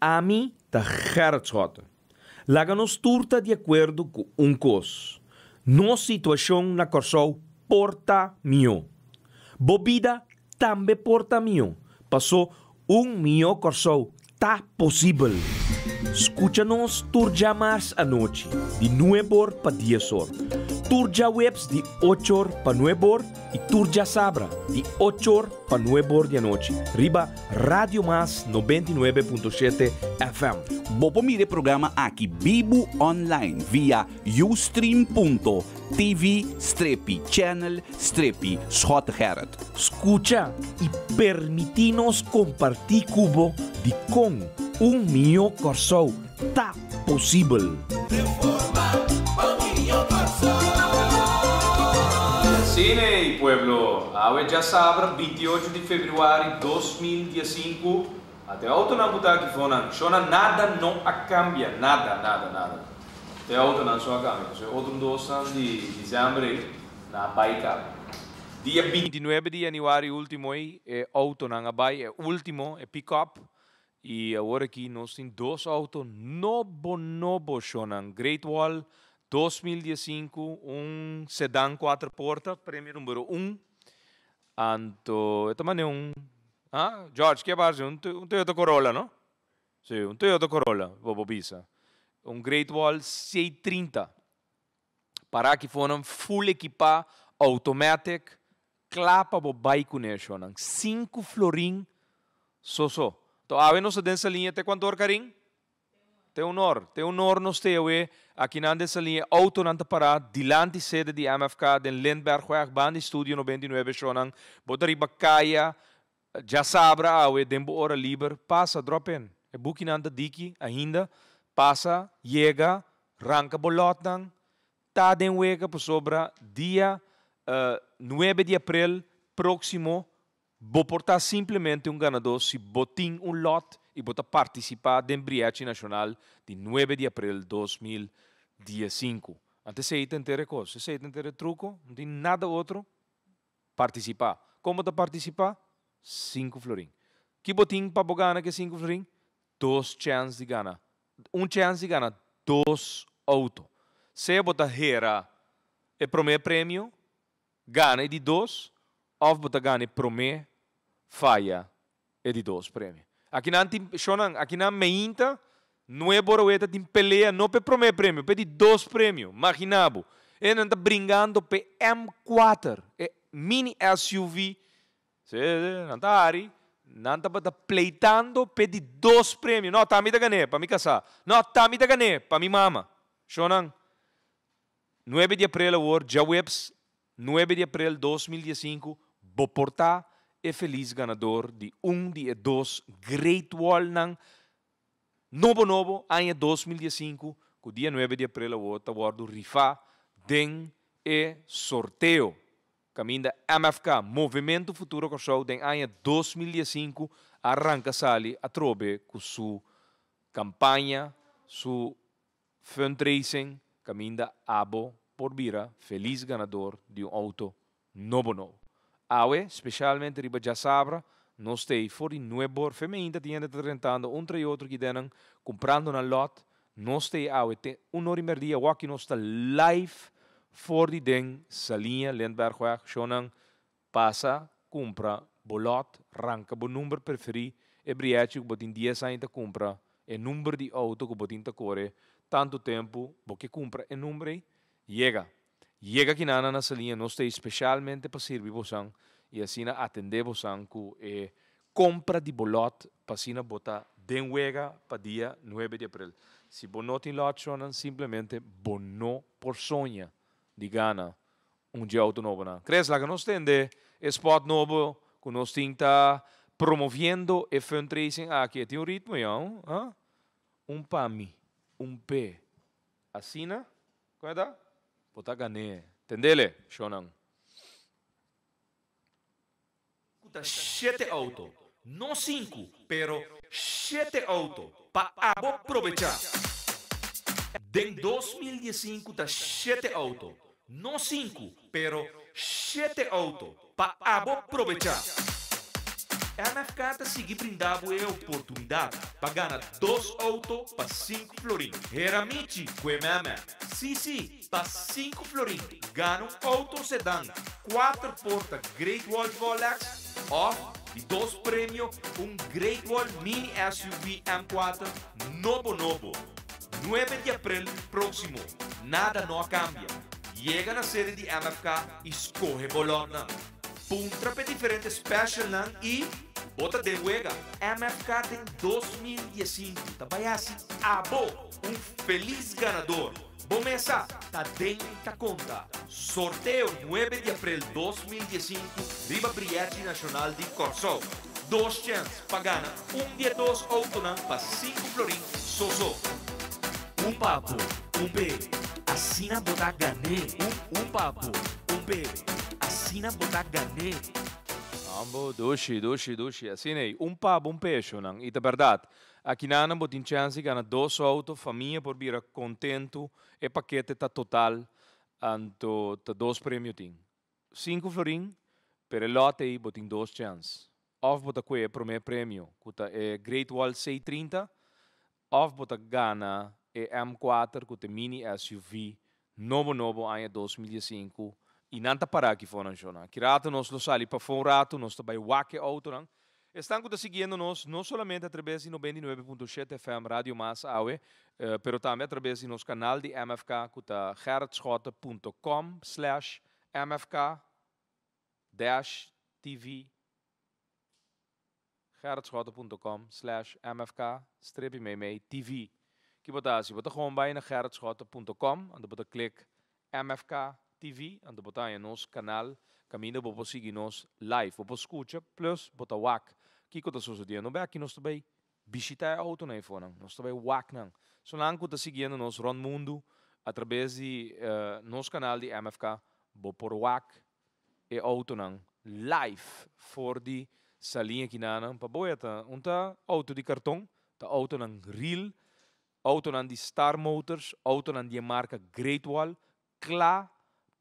ami ta Láganos Laganos turta de acuerdo con un cos. No situación na corsou porta mio. Bobida tambe porta mio. Pasó un mio corsou ta posible. Escúchanos más anoche, de nuevo para 10 horas. Turja Webs de 8 para 9 y Turja Sabra di 8 para 9 de anoche. Riba Radio Más 99.7 FM. Bopo mire programa aquí Bibu Online via ustream.tv strepi channel strepi Schotgerrit. Escucha y permitinos compartir cubo de con un mio corso está posible. Cine, pueblo! A já Sabra, 28 de fevereiro de 2015. Até alto na butaca fona, chona nada não a cambia, nada, nada, nada. Até alto não só a cambia. Outro dois anos de dezembro na Baica. Dia 29 de janeiro último é auto na Bai, é último, é pick-up. E agora aqui nós temos dois autos novo, novo, chona Great Wall. 2005, um sedã quatro portas, prêmio número um. Anto, eu maneira um. Ah, George, que base? É um, um Toyota Corolla, não? Sim, um Toyota Corolla, bobo pisa. Um Great Wall 630. Para que foram full equipar, automatic, clapa bo bike nation. Cinco florim, só só. Então, a ver, linha, até quanto or, carinho? Tem um or. Tem um or, nós temos, Akinande Salie auton aan te paraat, dilanti sede de MFK, den Lindbergweg, baan studio 99 shonang, botari já sabra awe, dembo ora liber, passa, drop in. E bukinanda diki, ainda, passa, chega, ranca bolotang, nang, tá den wega por sobra, dia uh, eh, 9 de abril, próximo, vou portar simplesmente um ganador se botin um lot e botar participar da Embriagem Nacional de 9 de abril de 2020 dia 5. Antes se tem ter coisa, se tem ter truco, não tem nada outro. Participar. Como tá participar? 5 florim. Que botim para ganhar que 5 é florim? Dois chances de ganhar. Um chance de ganhar dois auto. Se botar hera e é primeiro prêmio, ganha é de dois, ou botar ganha primeiro, falha é de dois prêmio. Aqui não tem, aqui não meinta, não é Boroeta tem peleia não para primeiro prêmio, para dois prêmios. Imaginabo. Ele está brincando para M4, é mini SUV. Não está ari, não está pleitando para dois prêmios. Não, está me da ganhar para me casar. Não, está me da gané, para me mama. Shonan. 9 de abril, já Jawebs, 9 de abril 2015, vou portar. é feliz ganador de um de dois Great Wall Nang Novo Novo, ano 2005, dia 9 de abril, eu vou guardo rifa, den e sorteio. Caminho da MFK, Movimento Futuro com Show, den ano 2015, arranca sali a trobe com sua campanha, sua fundraising, caminho da abo por vira, feliz ganador de um auto novo novo. Aue, especialmente riba já sabra, Nog steeds voor die Nuebor Feminita tiende trentando entre outro que denan comprando na lot. Nog steeds oude te uno primer dia waki nos te live for de den salinha Lendbergweg shonan passa compra bolot ranca bo number preferi ebriete que botin dia sainta compra e número de auto que botin ta core tanto tempo bo que compra e número chega chega que na salinha nos tem especialmente para servir bosan e assim atendemos anco e eh, compra de bolot para botar de huega para dia 9 de abril. Se não tem lot, simplesmente bono por sonha de Gana um dia novo. Né? lá que nós tende spot novo, ah, que nós tinta promovendo e fundraising aqui. Tem um ritmo, não? ¿eh? ¿Ah? Um PAMI, um P. Assina, como é que Botar ganhar. Entendeu, Shonan? custa 7 auto Não 5, pero 7 autos. Para aproveitar. De 2015 da 7 auto Não 5, pero 7 autos. Para aproveitar. A Nafcata tá seguir brindava a oportunidade para ganhar dois auto para cinco florim. Geralmente, mama. Sim, sim, para cinco florins Ganha um auto sedã, quatro portas Great Wall VolaX off e dois prêmios, um Great Wall Mini SUV M4 novo novo. 9 de abril próximo, nada não cambia. Chega na sede de MFK e escorre Bologna. Puntra para diferentes special e Bota de huega, MFK tem 2015, trabalha assim, abo, um feliz ganador. Bomesa, Tadenta Conta. sorteio 9 de abril 2015, Viva Briete Nacional de Corso. dois chances para ganhar um dia dois autonan para cinco florim sozô. Um papo, um B, assina botar ganê. Um, um papo, um B, assina botar ganê. Ambo, doshi, doshi, doshi, assinei. Um papo, um peixe, não? E é verdade. Aqui na Ana, botin chance gana dois autos, família por vir contento, e paquete tá total, anto tá dois prêmios tem. Cinco florim, per lote aí botin dois chances. Off bota que é primeiro prêmio, cuta é Great Wall 630, off bota gana e M4 cuta mini SUV, novo novo anno 2005, e nanta parar aqui fora, Jona. Kirato nos lo sali pa un rato, nos to bai wake auto nang, Están siguiéndonos solamente a través de 99.7 FM Radio Mas Aue, pero a través de canal de MFK, que slash MFK dash TV gerritschotten.com slash MFK TV. je gewoon bij MFK TV, ando bota em nosso canal, caminho para seguir nos live, para escutar, plus bota WAC. Que que está sucedendo? Bem, aqui nós também visita auto na iPhone, nós também WAC não. Só não está seguindo nos Ron Mundo, através de uh, eh, nosso canal de MFK, vou por WAC e auto nang Live, for de salinha aqui na não, para boeta, um tá auto de cartão, tá auto nang real, auto não de Star Motors, auto não de marca Great Wall, claro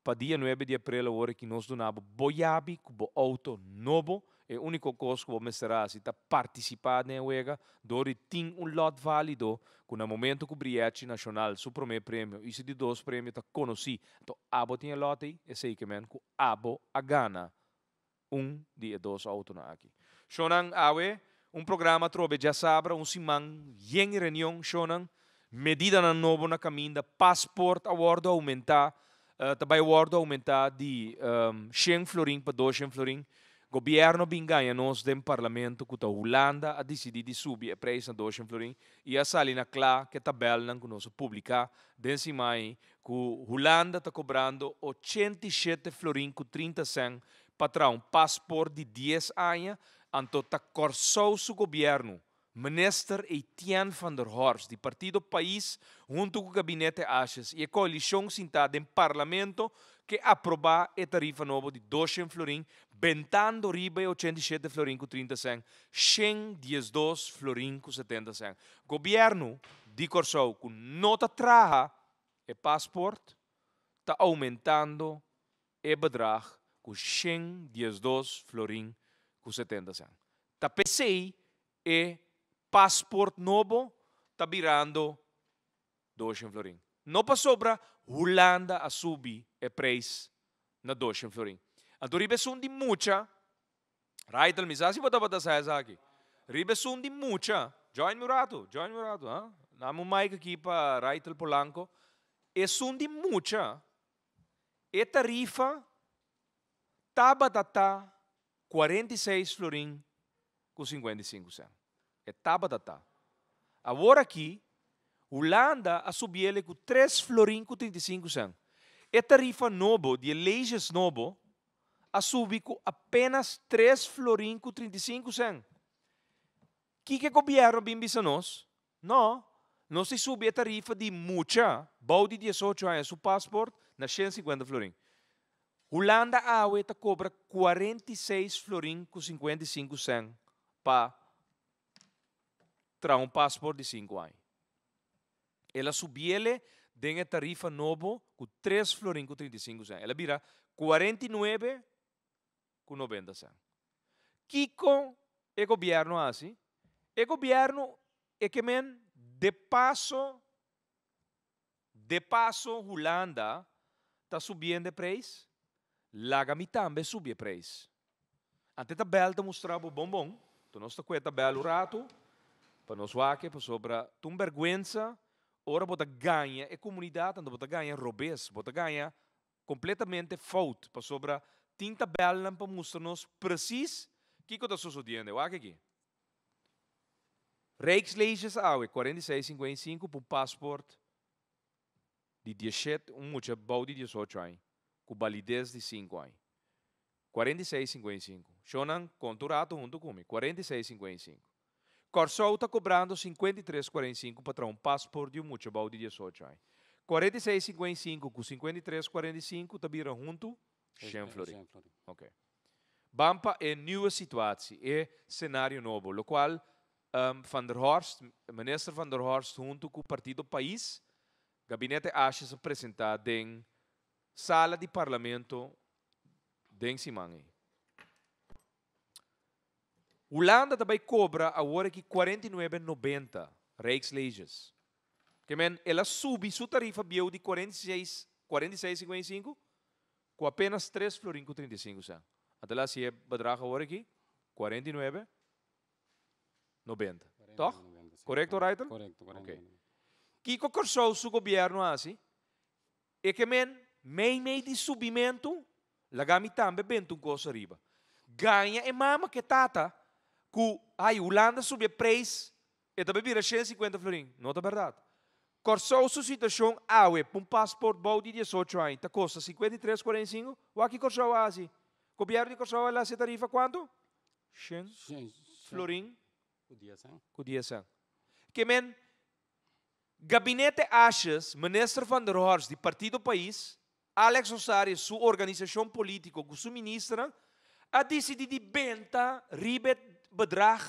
pa 19 aprila ora que nós donava boiabi cubo auto novo e único cosco que vou mostrar se está participar na UEGA, dori tem um lot válido, que no momento que o Briete Nacional su primeiro prêmio e se de dois prêmios está conhecido, então abo tem lote e sei que men, que abo a gana um de dois autos aqui. Shonan awe, um programa trobe já sabra, um simão, em reunião, shonan, medida na novo na caminho da passport award aumentar, eh, também o ordo aumentar de um, 100 florins para 200 florins. O governo bem ganha nós do parlamento que a Holanda a decidir de subir a preço de 200 florins. e a salina clara que a tabela que nós publicar desse maio que a Holanda está cobrando 87 florins com 30 cent para um passaporte de 10 anos, então está corçou o governo minister Etienne van der Horst, do Partido País, junto com o gabinete Aches, e a coalição sentada em parlamento que aprovar a tarifa nova de 200 florim, bentando riba e 87 florim com 30 cent, 112 florim com 70 cent. Governo de Corsou, com nota traja e passaporte, está aumentando e bedrag com 112 florim com 70 cent. Está PCI e passport novo está virando 2 florim. Não para para Holanda a subir e preço na 2 florim. Então, ribesun de mucha, Raitel, me sabe se botar para essa aqui. de mucha, join murato, join murato, ah? Namo Mike aqui para Raitel Polanco. É um de mucha. E tarifa tabatata tá 46 florim com 55 centos é Tabatata. Agora aqui, Holanda a subir com 3 florim com 35 cent. É tarifa nova, de leis novo, a subir com apenas 3 florim com 35 cent. Que que o governo bem a nós? Não, não se subir a tarifa de mucha, balde 18 anos, o passaporte, na 150 florim. Holanda a está cobra 46 florim com 55 cent para mostrar um passaporte de 5 anos. Ela subiu ele, tem a tarifa novo com 3 florins com 35 cent. Ela vira 49 com 90 cent. Kiko e governo assim. E governo é que men de passo de passo Holanda está subindo preço, laga mi também subir preço. Até tá belo mostrar o bombom. Então, nós está com o rato para nos para pa sobra tum vergüenza, ora bota ganha e comunidade, anda bota ganha robês, bota ganha completamente fault, para sobra tinta bela para mostrar-nos precis que que está sucedendo. Wake aqui. Rijksleges AUE 4655 para o passport de 17, um muito bom de 18 anos, com validez de 5 anos. 4655. Shonan, conturado junto comigo. 4655. Eh. está cobrando 53,45 patrão. Passo por de muito bom de 18 46,55 com 53,45 tabira junto. Schenflori. Ok. Bampa é nova situação, é cenário novo, o qual um, Van der Horst, ministro Van der Horst junto com o Partido País, gabinete acha se apresentar em sala de parlamento de Simangue. Holanda também cobra agora que 49,90 Rijksleges. Que men, ela subiu sua tarifa bio de 46,55 46, com apenas 3 florinco 35 cent. Até lá se é bedrag agora aqui 49,90. 90. Correto, Raíton? Correto, correto. O Que concursou o governo assim? Ah, e é que men, meio meio de subimento, lagami também bento um coisa arriba. Ganha é mama que tata que a Holanda subiu preço e da vira 150 florins. Não é verdade. Corso sua situação, ah, um passaporte bom de 18 anos, tá custa 53,45, ou aqui corso assim. Copiar de corso lá se tarifa quanto? 100 florin. Com 10 anos. Que men, gabinete achas, ministro van der Horst, de partido país, Alex Osari, sua organização política, com sua ministra, a decidido de venda ribet bedrag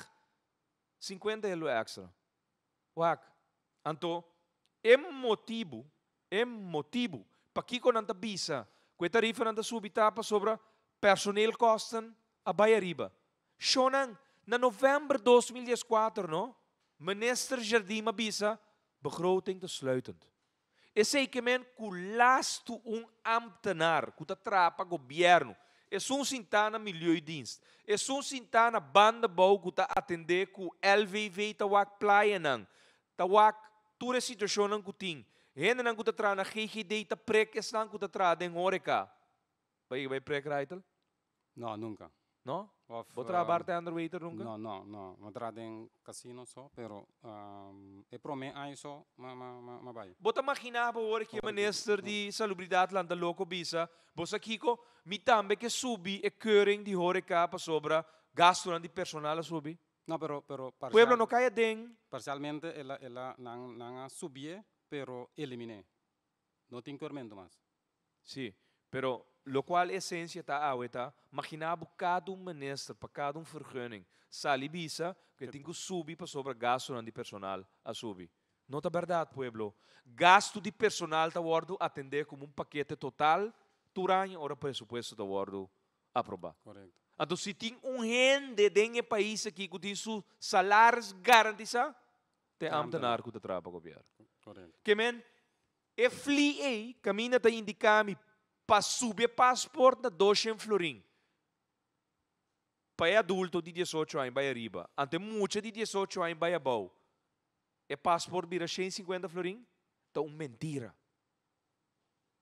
50 euro extra. Wag. Anto, é motivo, é motivo para que quando anda bisa, que tarifa anda para sobre personal kosten a baia riba. Shonan, na novembro 2014, no? Minister Jardim bisa begroting te sluitend. Is zeker men, ku laatst een ambtenaar, ku dat trapa governo, e sun sintana milhoi dins. E sun sintana banda bau kuta atende ku LVV tawak playa nang. Tawak ture situasyon nang kuting. Hena nang kuta trana GGD ta prek es nang kuta trada en horeca. Vai vai prek Raitel? Não, nunca. ¿No? Of, ¿Vos trabajaste um, de Android nunca? No, no, no. Me traté en casino, so, pero um, e pro me ah, eso, ma, ma, ma, ma vai. ¿Vos te imaginás, que favor, que minister di salubridad landa loco bisa? ¿Vos aquí co, mi que subi e curing de horeca pa sobra gasto di personal subi? No, pero, pero parcial, Pueblo no cae den. Parcialmente, ella, ella, nan, nan subi, pero eliminé. No te incremento más. Sí, pero lo qual essência está a está maquinado cada um ministro para cada um vergunning salibisa que tem que subir para sobre gasto de personal a subir não está verdade pueblo gasto de personal está ordo atender como um paquete total durante o presupuesto está ordo aprovar correto então se tem um rende um país aqui que tem salários garantiza tem amtenar de narco de governo correto que men e fli caminha está indicar pa subje pasport na doxem florim. para é adulto de 18 anos, vai arriba. Ante mucha de 18 anos, vai abau. É passaporte vira 150 florim? Então, mentira.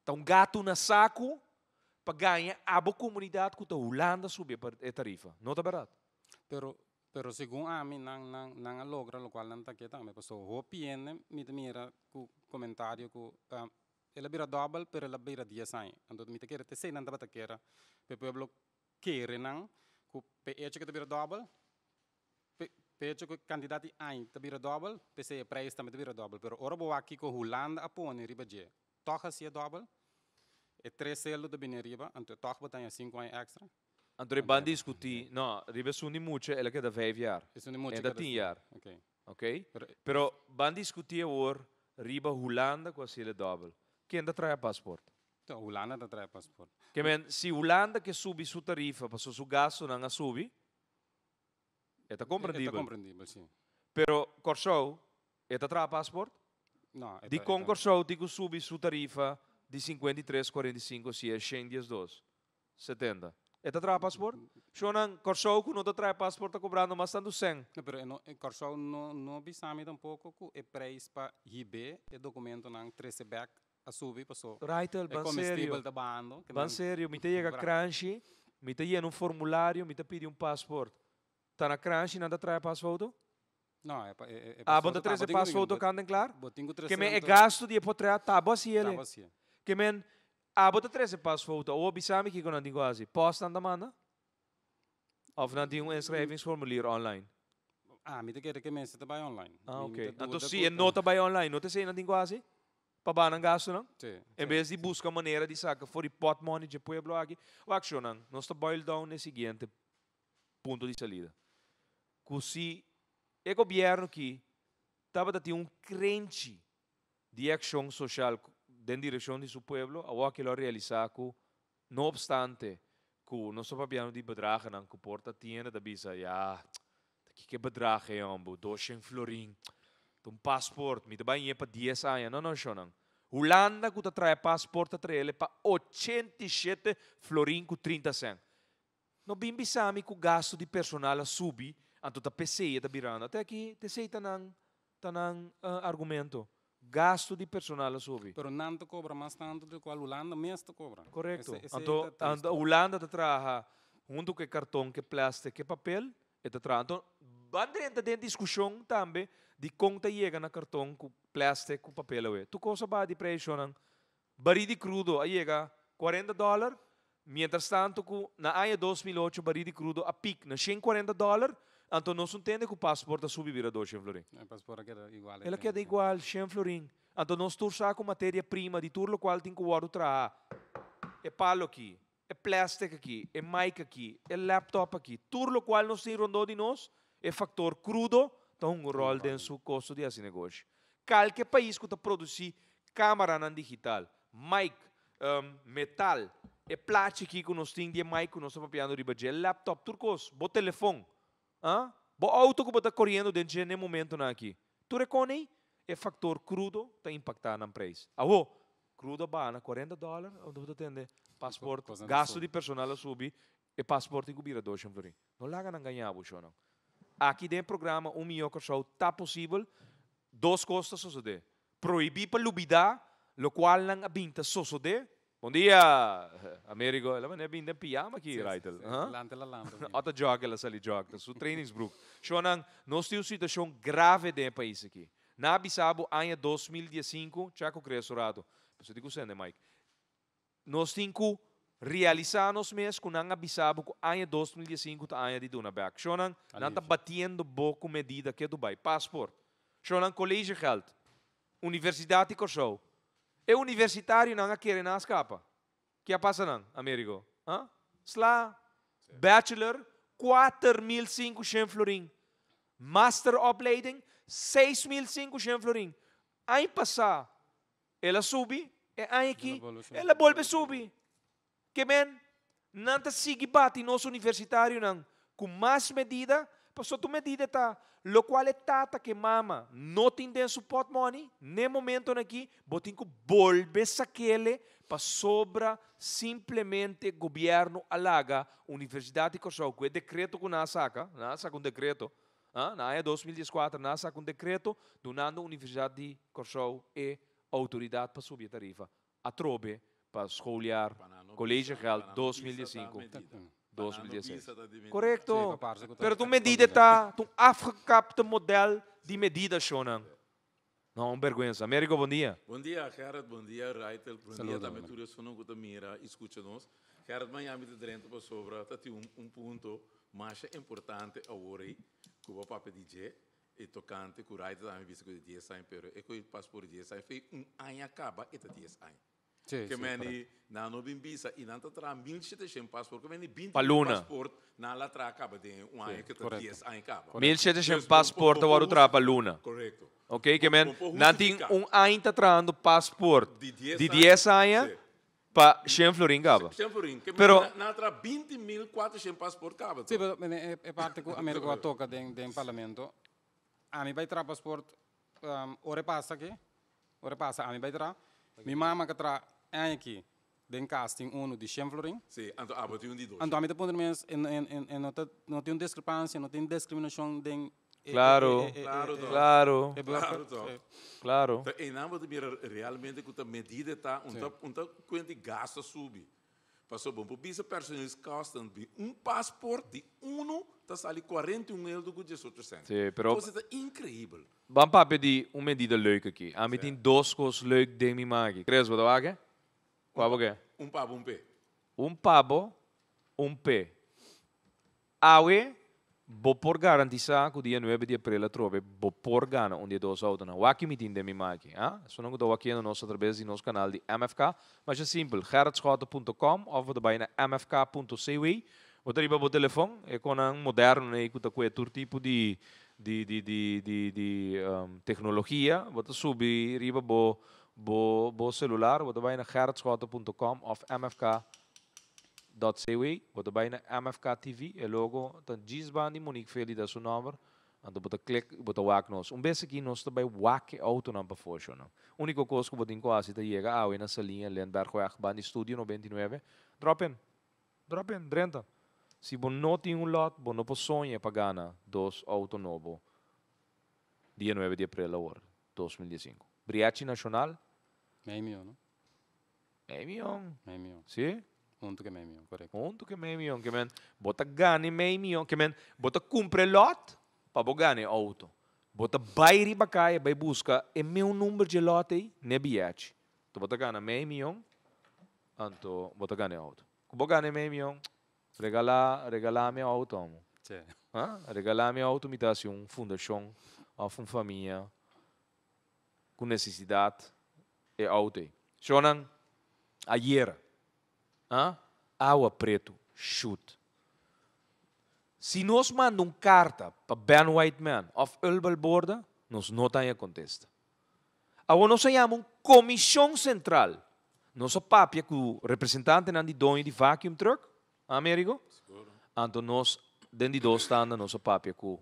Então, gato na saco para ganhar a boa comunidade que a Holanda subir a tarifa. Não é verdade? Pero, pero segundo a mim, não, não, não logra, o qual não está aqui também. Pastor, eu penso, mira o comentário que... Eh, um, e la birra dobal per la birra di assai. ando mi te kere te sei nanda bata kera pe pueblo kere nang ku pe eche ke te bira dobal pe pe eche candidati ai te bira dobal pe sei presta me te bira dobal Per ora bo aqui ko hulanda apone ribaje toca se dobal e tre sello da bineriba anto toca batanya 5 ai extra Andrei bandi discuti, no, ribe su ni muce e la che da veviar. E su ni muce. E da tinjar. Ok. Ok? Però bandi discuti e riba Hulanda quasi le double. quem é da traia passport? Então, Holanda é da traia passport. Que men, se Holanda que subi sua tarifa, passou seu gasto não a subi, é tá compreendível. É compreendível, sim. Pero Corsou, é da traia passport? Não. De com Corsou, digo subi sua tarifa de 53,45 se é 100 dias 2. 70. E ta trae passport? Shonan Korsou ku no ta trae passport tá cobrando mas tanto 100. Não, pero no Korsou não no bisami tampoco ku preço para IB é documento nan 13 back asubi paso. Raitel, ban sério. Tabando, ban sério, me teia cranchi, me teia num formulário, me te pedi um passaporte. Tá na cranchi, nada trazer passaporte? Não, é, é, é Ah, banda três é passaporte, canta em claro? Que me é gasto de potrear tábua se ele. Tábua se Que me ah, bota três é passaporte, ou bisami que quando digo assim, posta na demanda, Of mm. na di um inscrivingsformulier online. Ah, me te quer que me se te vai online. Ah, ok. Então se é nota vai online, não te sei na digo assim? para não gasto, não? Sim. Em vez de buscar maneira de sacar fora pot money de pueblo aqui, o action não. Nós boil down no seguinte ponto de salida. Que se o governo que estava a ter um crente de ação social na direção de seu povo, agora que lo realizar que, não obstante, que nós estamos falando de bedrag, não, que porta tinha da bisa, já, ah, que que bedrag é, ambo, dois florim, Tum passport, mitt bara inge på DSA, ja, no, no, shonan. Holanda kuta trae passport a trele pa 87 florin ku 30 sen. No bimbi sami ku gasto di personal subi anto ta peseia da biranda. Até aqui, te sei tanang, tanang uh, argumento. gasto di personale subi. Tota eh, Però non cobra, ma tanto di qual Olanda mesto cobra. Corretto. Anto, anto Olanda ti traha un che carton, che plastica, che papel, e ti traha. Anto, andremo dentro discussione anche di conta ta na cartão com plástico com papel tu cosa ba di presyo ng baril de crudo a yega 40 dólar mientras tanto com na aia 2008 baril de crudo a pic na 140 dólar então não se entende que o passaporte subir a 2 florin. é eh, passaporte queda igual. Ele queda igual, 100 florin. Então não estou com matéria-prima de tudo o qual tem que guardar trazer. É palo aqui, é plástico aqui, é mic aqui, é laptop aqui. Tudo o qual nos tem rondou de nós é fator crudo um rol de su costo de assim negócio. Qualquer país que está produzir câmera não digital, mic, um, metal, e plástico que nós temos de mic que nós estamos apoiando riba de laptop, turcos, bo telefone, ah? bo auto que está correndo dentro de momento na aqui. Tu reconhece? É fator crudo está impactando na empresa. Ah, oh, crudo bana, 40 dólares, onde você entende? Passaporte, gasto de personal a subir e passaporte que vira dois em Florim. Não larga não ganhar, não aqui dentro do programa Um meu Show está possível duas coisas suceder. Proibir para lubidar, o qual não abinta suceder. Bom dia, Américo. Ela não é bem de pijama aqui, right? Lante la Outra joga ela sali joga. Su group. Shonan, nós temos situação grave de país aqui. Na Bissabo, ano 2015, já que eu creio, Sorato. Pessoal, digo, Sende, Mike. Nós temos realizanos mes kunang que ko anya 2015 ta anya dito na back. Shonan nanta batendo boca medida que Dubai passport. não colégio geld. Universidade ko show. E universitário nang akere na escapa. Kya passa nang Amerigo? Hã? Ah? Sla bachelor 4500 florin. Master opleiding 6500 florin. aí passa Ela subi, e aí que ela a subir que men, não te sigue bate nosso universitário, não. Com mais medida, passou tu medida, tá? Lo qual é tata que mama, não tem dentro pot money, nem momento aqui, botem que volver aquele para sobra simplesmente governo alaga universidade que só que é decreto que nasa saca, nasa saca decreto. Ah, na é 2014, nasa com um decreto donando universidade de Corsol e autoridade para subir a tarifa. A trobe para escolher Real, 2005. 2016. Correcto. Mas tu medida está, tu o modelo de medida tá, shonen. Não, é uma vergonha. Américo, bom dia. Bom dia, Gerard. Bom dia, Raitel. Bom Saludo, dia, também tudo sono com mira, escuta-nos. Gerard, Miami de Drento para sobra, tá um, um ponto mais importante agora, que o papo DJ e é tocante, que o Raitel também visto que o anos sai, e é que o por DJ sai, foi um ano acaba e está 10 anos. Sì, che sì, meni hanno bin bisa in anta tra mil passport che meni bin passport na la tra capa de un anno che tra dies anni capa mil passport da waru tra paluna corretto ok che men nanti un anno tra trando passport di 10 anni pa shen florin capa shen florin che però na tra 20400 mil quattro shen passport capa sì però mene eh, è parte che america tocca den den parlamento ami ah, vai tra passport um, ore passa che ore passa ami ah, vai tra mi mamma che tra aqui, den casting uno de chanfloring. Sim, então há botei um de dois. Então há muita ponto menos em não tem discrepância, não tem discriminação den eh, Claro, eh, eh, claro, claro, claro, claro. E não realmente que a medida está, um tá quanto gasto sube. Passou bom, por isso personagens custam um passaporte, um está sali 41 mil do que 1800. Sim, pero. Coisa é incrível. Vamos para pedir uma medida leuke aqui. Ah, metin dois coisas leuke de mim magi. Crees wat wagen? É ¿Pavo qué? Un pavo, un pe. Un pavo, un pe. Awe, bo por garantizar que o dia 9 de abril trove bo por gana onde 2 autos na waki mitin de mi maki. Ah, eh? so não do waki no nosso através do nos canal de MFK, mas é simples, gerardschoten.com of de baina mfk.cw. O tariba bo telefone é com um moderno né, que tá com é todo tipo de de de de de, de um, tecnologia, bota subir riba bo bo, bo celular, bo domeinen gerritschoten.com of mfk.cw, bo domeinen mfktv, e logo, dan Gisban die Monique Veli, da is hun nummer, en dan bota klik, bota wak nos. Um bese ki nos também wak auto na pa fosho na. Único coisa que bota em quase tá chega a ah, na salinha Lenberg Wegban Studio 99. Dropen. Dropen, renta. Se bom não tem um lot, bom não sonha para ganhar dois auto novo. Dia 9 de abril agora, 2015 Briachi Nacional? Meimion. Meimion. Meimion. Sì? Untuk Meimion, corretto. Untuk Meimion, che men bota gani Meimion, che men bota compre lot, pa bogane auto. Bota bairi bacaia, bai busca, e meu numero di lote ne biachi. Tu bota gana Meimion, anto bota gane auto. Bogane Meimion, regala, regala mia auto. Sì. Ah? Eh? Regala mia auto, mi dà un fondazione, a una famiglia. com necessidade é ontem. Jonan, ayer, água preto, chute. Se nós mandamos carta para Ben Whiteman of Ulbel Borda, nós não temos contesta. Agora nós chamamos Comissão Central. Nosso papi é com o representante né, do dono de vacuum truck, Américo. Então nós, dentro de dois, estamos tá nosso papi é com os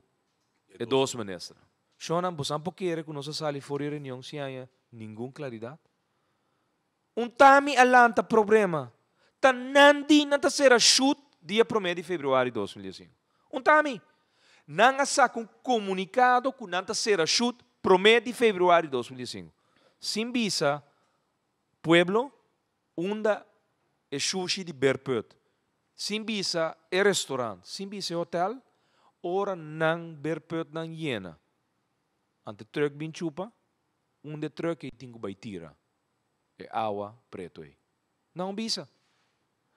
é dois ministros. Jonan, você não quer que nós saímos fora de reunião sem há nenhuma claridade? Um tami alanta problema. Tanandi na terceira chute, dia 1 de fevereiro de 2015. Um tami. Não há um comunicado com a terceira chute, 1 de fevereiro de 2015. Sem visa, pueblo, onde é sushi de berpet. Sem visa, é restaurante. Sem visa, é hotel. Ora, não berpet não hiena ante trök bin chupa, onde de trök e tingo bai tira. É água preto aí. Não bisa.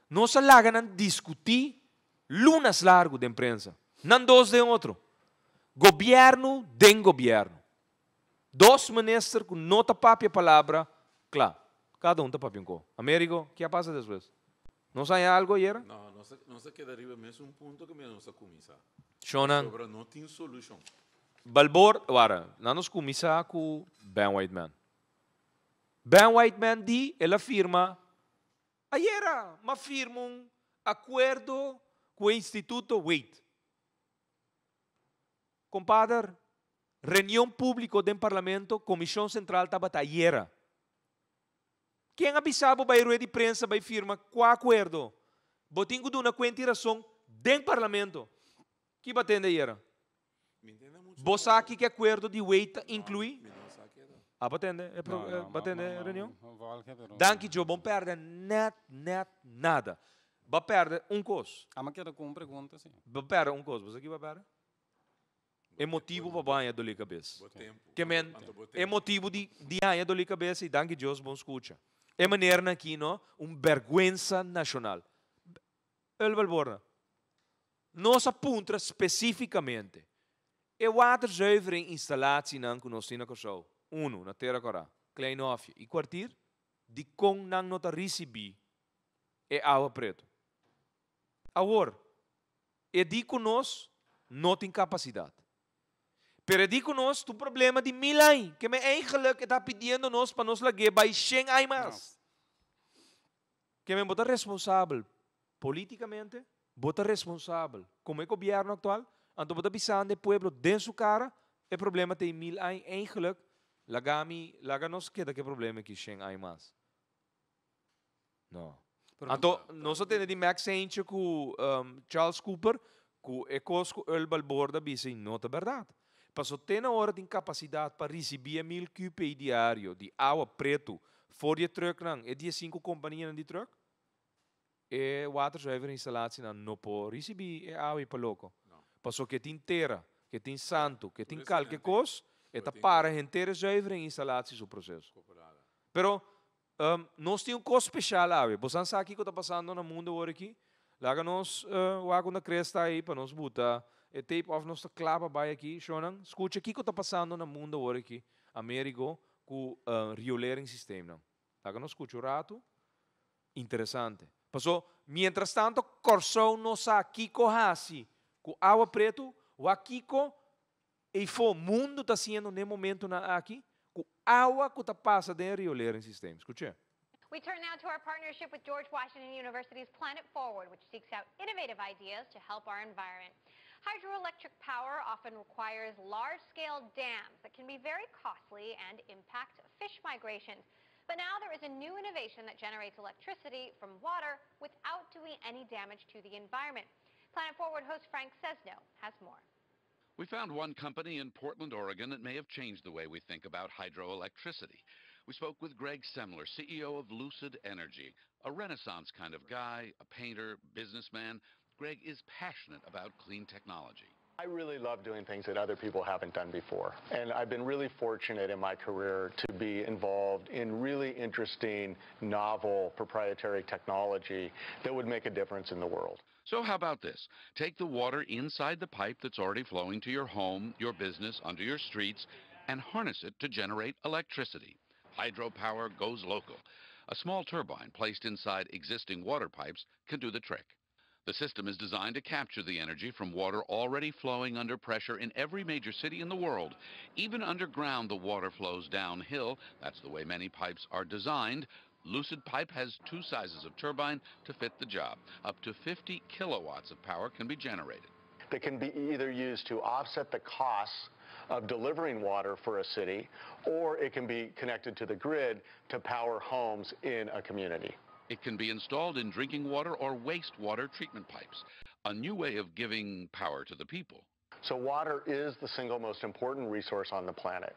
Não se laga não discutir lunas largo de imprensa. Não dois de outro. Governo den governo. Dos ministros com nota papia palavra, claro. Cada um tá co. Américo, que passa depois? Não sai algo era? Não, não se, não se quedaria mesmo um ponto que me não se começar. Shonan. Sobre não tem solução balboor waren. Nanos ku o Ben Whiteman. Ben Whiteman di ela firma ayer ma firma um acordo com o Instituto Wait. Compadre, reunião pública do parlamento, comissão central estava Ayera. Quem avisava para a de prensa, para firma, qual acordo? Botinho de uma quantiração dentro do parlamento. Que batendo ayer? Me entende? Bosaki que acordo de Weita inclui? Ah, batende, é, ah, é pro, não, não, batende é, não, não, reunião. É danke Joe, não perde net, net, nada. Vai perder um cos. Ah, mas que era uma pergunta, sim. Vai perder um cos, você aqui vai perder? É motivo para banha do lhe cabeça. Que men, é motivo de de banha do cabeça e danke Joe, bom escuta. É maneira aqui, não? Um vergonha nacional. Ele vai borna. Nossa puntra especificamente. E waterzuivering installatie nang kuno sina koso. Uno, na terra kora. Klein ofje. E kwartier, die kong nang nota recebi e awa preto. Awor, e di kunos nota incapacidade. Peredico nós do problema de Milai, que me eigenlijk está pedindo nós para nos laguer by Shen Aimas. Que me bota responsável politicamente, bota responsável como é o governo atual, Aan de bestaan de pueblo den su cara e problema te mil ai eigenlijk lagami laganos que que problema que shen ai mas. No. Anto non so tene di Max Ainge cu um, ehm, Charles Cooper cu ecosco el balborda bise in nota verdad. Passou tena hora de incapacidade para receber mil QPI diário di água preto voor je truck nang. E dia cinco companhias di truck. E water driver instalatie na nopo recebi e água e paloco. Passou que é inteira, que tem santo, que tem qualquer coisa, está para inteira já é instalar o processo. Pero um, nós temos um coisa especial, lá. Você sabe o que está passando no mundo agora aqui? Lá que nós, uh, o água na cresta aí, para nós botar o tape off, nós clava vai aqui, Shonan, escute o que está passando no mundo agora aqui, Américo, com o uh, rioleiro sistema. Lá que nós escute o rato, interessante. Passou, mientras tanto, Corso não sabe o que com água preto, o aquíco, e foi o mundo está sendo nesse momento na, aqui, com água que está passando dentro e Ler em sistema. Escute. We turn now to our partnership with George Washington University's Planet Forward, which seeks out innovative ideas to help our environment. Hydroelectric power often requires large-scale dams that can be very costly and impact fish migrations. But now there is a new innovation that generates electricity from water without doing any damage to the environment. Planet Forward host Frank Sesno has more. We found one company in Portland, Oregon that may have changed the way we think about hydroelectricity. We spoke with Greg Semler, CEO of Lucid Energy, a renaissance kind of guy, a painter, businessman. Greg is passionate about clean technology. I really love doing things that other people haven't done before. And I've been really fortunate in my career to be involved in really interesting, novel, proprietary technology that would make a difference in the world. So, how about this? Take the water inside the pipe that's already flowing to your home, your business, under your streets, and harness it to generate electricity. Hydropower goes local. A small turbine placed inside existing water pipes can do the trick. The system is designed to capture the energy from water already flowing under pressure in every major city in the world. Even underground, the water flows downhill. That's the way many pipes are designed. Lucid Pipe has two sizes of turbine to fit the job. Up to 50 kilowatts of power can be generated. They can be either used to offset the costs of delivering water for a city, or it can be connected to the grid to power homes in a community. It can be installed in drinking water or wastewater treatment pipes, a new way of giving power to the people. So water is the single most important resource on the planet.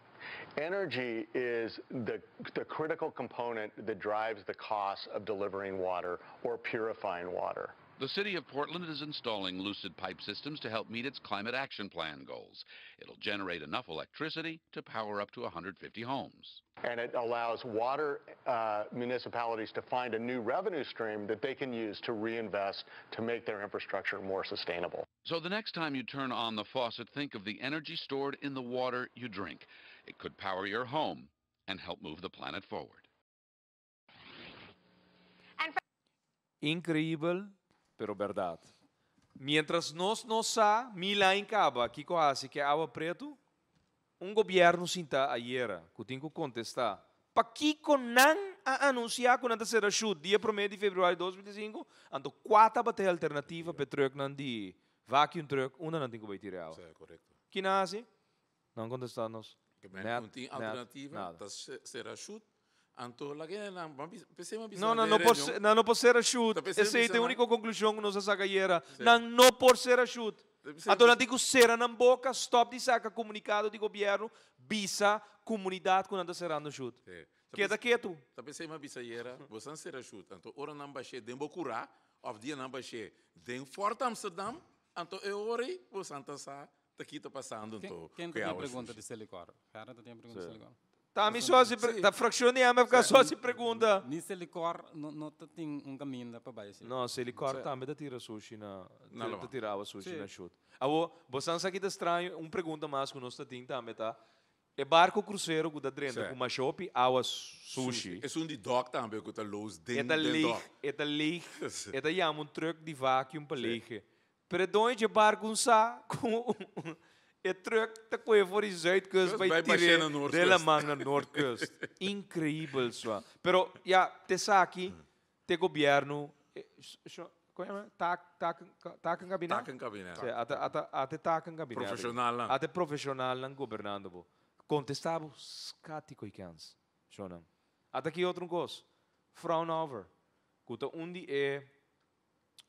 Energy is the, the critical component that drives the cost of delivering water or purifying water. The city of Portland is installing lucid pipe systems to help meet its climate action plan goals. It'll generate enough electricity to power up to 150 homes. And it allows water uh, municipalities to find a new revenue stream that they can use to reinvest to make their infrastructure more sustainable. So the next time you turn on the faucet, think of the energy stored in the water you drink. It could power your home and help move the planet forward. Incredible pero verdad. Mientras nós não há, mila em Caba, que quase que água preto, um governo sinta ayer, que tem que contestar. Para que não anunciar com a terceira dia 1 de fevereiro de 2025, ando quatro bater alternativa para truck não de vacuum truck, uma não tem que vai tirar. Sim, correto. Que nasce? Não contestar nós. Não tem alternativa, terceira chute, não, não, não pode, ser, não, não pode ser ajuda. Essa é a única conclusão que nós sacaíra. Não, não pode ser ajuda. Então, não digo será na boca, stop de saca comunicado de governo, bisa comunidade quando anda serando ajuda. Queda quieto. Tá pensei uma bisaieira, você não será ajuda. Então, ora não baixei, dem bocura, of dia não baixei, dem forte Amsterdam, então eu orei, você não está aqui, está passando. Quem tem a pergunta de Selicor? Cara, tem a pergunta de Selicor. Та ми со си да фракционираме вка со си прегунда. Ни се ликор но não тин assim. tá, un camin da pabai si. No, se ликор там да тира суши на да тирава суши на шут. Аво, босан са ки да страй un pergunta mas com nós tin também tá. É barco cruzeiro que da drenda com uma shopping awa sushi. É um de dock também que tá los dentro do dock. É da leak, é da yam um truck de vacuum para leak. Predonje barco um sa Je é terug te kooi voor die Zuidkust dus bij Tire, de helemaal naar Noordkust. Increíble, zo. Pero, ja, te saki, te governo, eh, é, taken tá, kabinet. Tá tá taken kabinet. Sí, ate, ate, ate taken kabinet. Professional lang. Né? Ate professional lang né, governando bo. Contestavo scatti coi cans. Shonan. Ate ki otro cos. Fraunhofer. Kuta undi e né?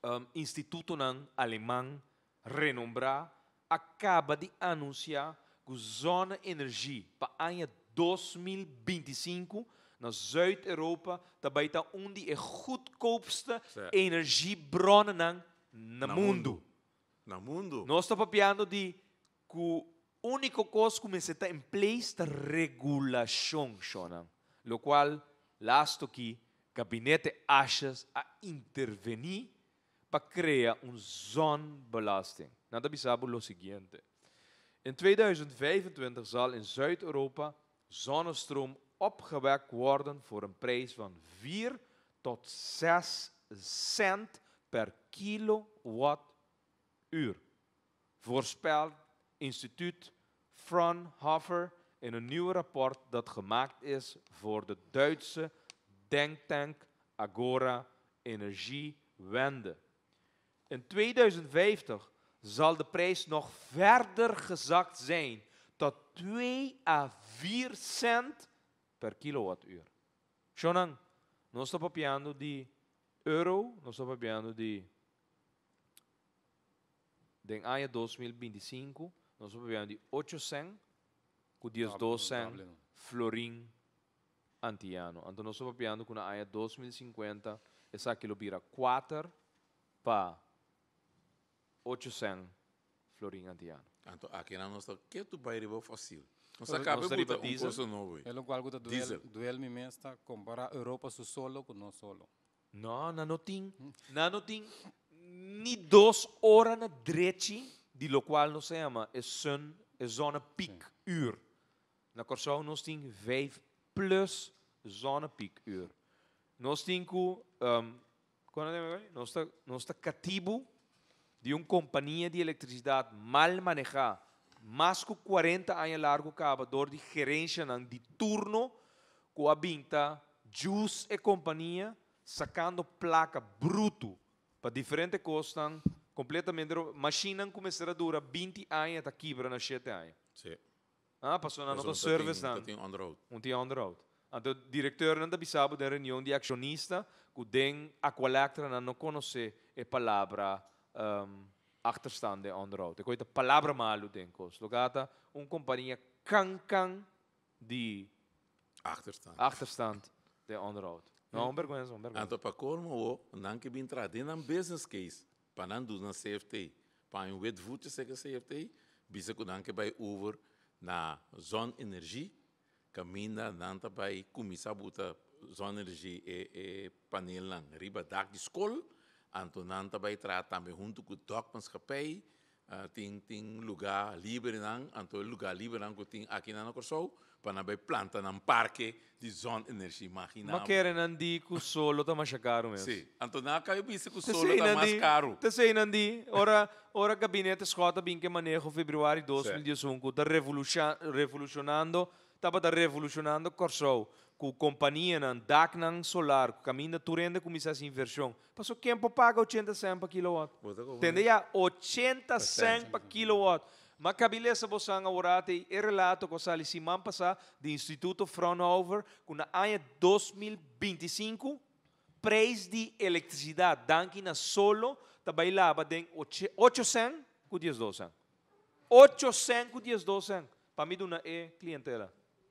é, um, instituto nan alemán renombrar acaba de anunciar que a Zona Energia para o ano 2025 na Zuid-Europa também está é um das goedkoopste energiebronnen na mundo. Na mundo? Nós estamos falando de que o único coisa que está em place de tá regulação, Shona, o qual, lasto que o gabinete acha a intervenir para criar um zone belasting. Nadabisabo nou, lo siguiente. In 2025 zal in Zuid-Europa zonnestroom opgewekt worden voor een prijs van 4 tot 6 cent per kilowattuur. Voorspelt instituut Fraunhofer in een nieuw rapport dat gemaakt is voor de Duitse denktank Agora Energiewende. In 2050 zal de prijs nog verder gezakt zijn tot 2 à 4 cent per kilowattuur. Shonan, nós estamos papiando de euro, nós estamos papiando de den ano 2025, nós estamos papiando de 800, com 1200 florin antiano. Então nós estamos papiando com 2050, e 2050, essa aquilo bira 4 para 800 florim antiano. Então, aqui na nossa, que tu vai rival fácil. Não acabamos de um curso novo. É logo algo da duel, duel me está comparar Europa su solo com nós solo. Não, não tem, não tem ni duas horas na direita, de lo qual nós chama é sun, é zona piekuur. Na corção nós tem 5 plus zona piekuur. Nós tem com um, quando é nós está nós está cativo de uma companhia de eletricidade mal manejada, mais que 40 anos largo acabador de gerência de turno, com a binta, Jus e companhia, sacando placa bruto para diferentes costas, completamente. máquina começou a durar 20 anos até quebra na 7 anos. Sim. Ah, passou na nossa service. Um tinha on-road. Um tinha on-road. Então, o diretor não avisava da reunião de acionista, que o Den Aqualactra não conhece a palavra um, ehm, achterstand de onderhoud. Ik weet de palavra malo denko. Slogata, een compagnie kan kan die achterstand, achterstand de onderhoud. Não, uma vergonha, uma vergonha. Então, para como eu oh, não que vim trazer um business case para não dos na CFT, para um wet voetje zeggen CFT, bisa que não que bij over na zon energie, caminha não tá bij começar a zon energie e, eh, e eh, panel riba dak die school. Antonanta vai também junto com o Docmans Capei, uh, tem, tem lugar livre, não, então lugar livre não que tem aqui na Corsou, para não plantar num parque de zona energia imagina. Mas querem não dizer que o solo está mais caro mesmo. Sim, Antonanta não caiu que o solo está mais caro. Tá sei nandi, ora, ora gabinete escota bem que manejo fevereiro de 2018, está revolucionando, estava revolucionando corso que a companhia não dá não solar, que caminho da turenda começar essa inversão, passou o tempo paga 80 cents por kilowatt. já 80 cents por kilowatt. Mas cabeça você orate e relato que sali semana passada do Instituto Fraunhofer que na ano 2025 preço de eletricidade danki na solo tá bailava de 800 com 10 12 800 com 10 12 para mim é clientela.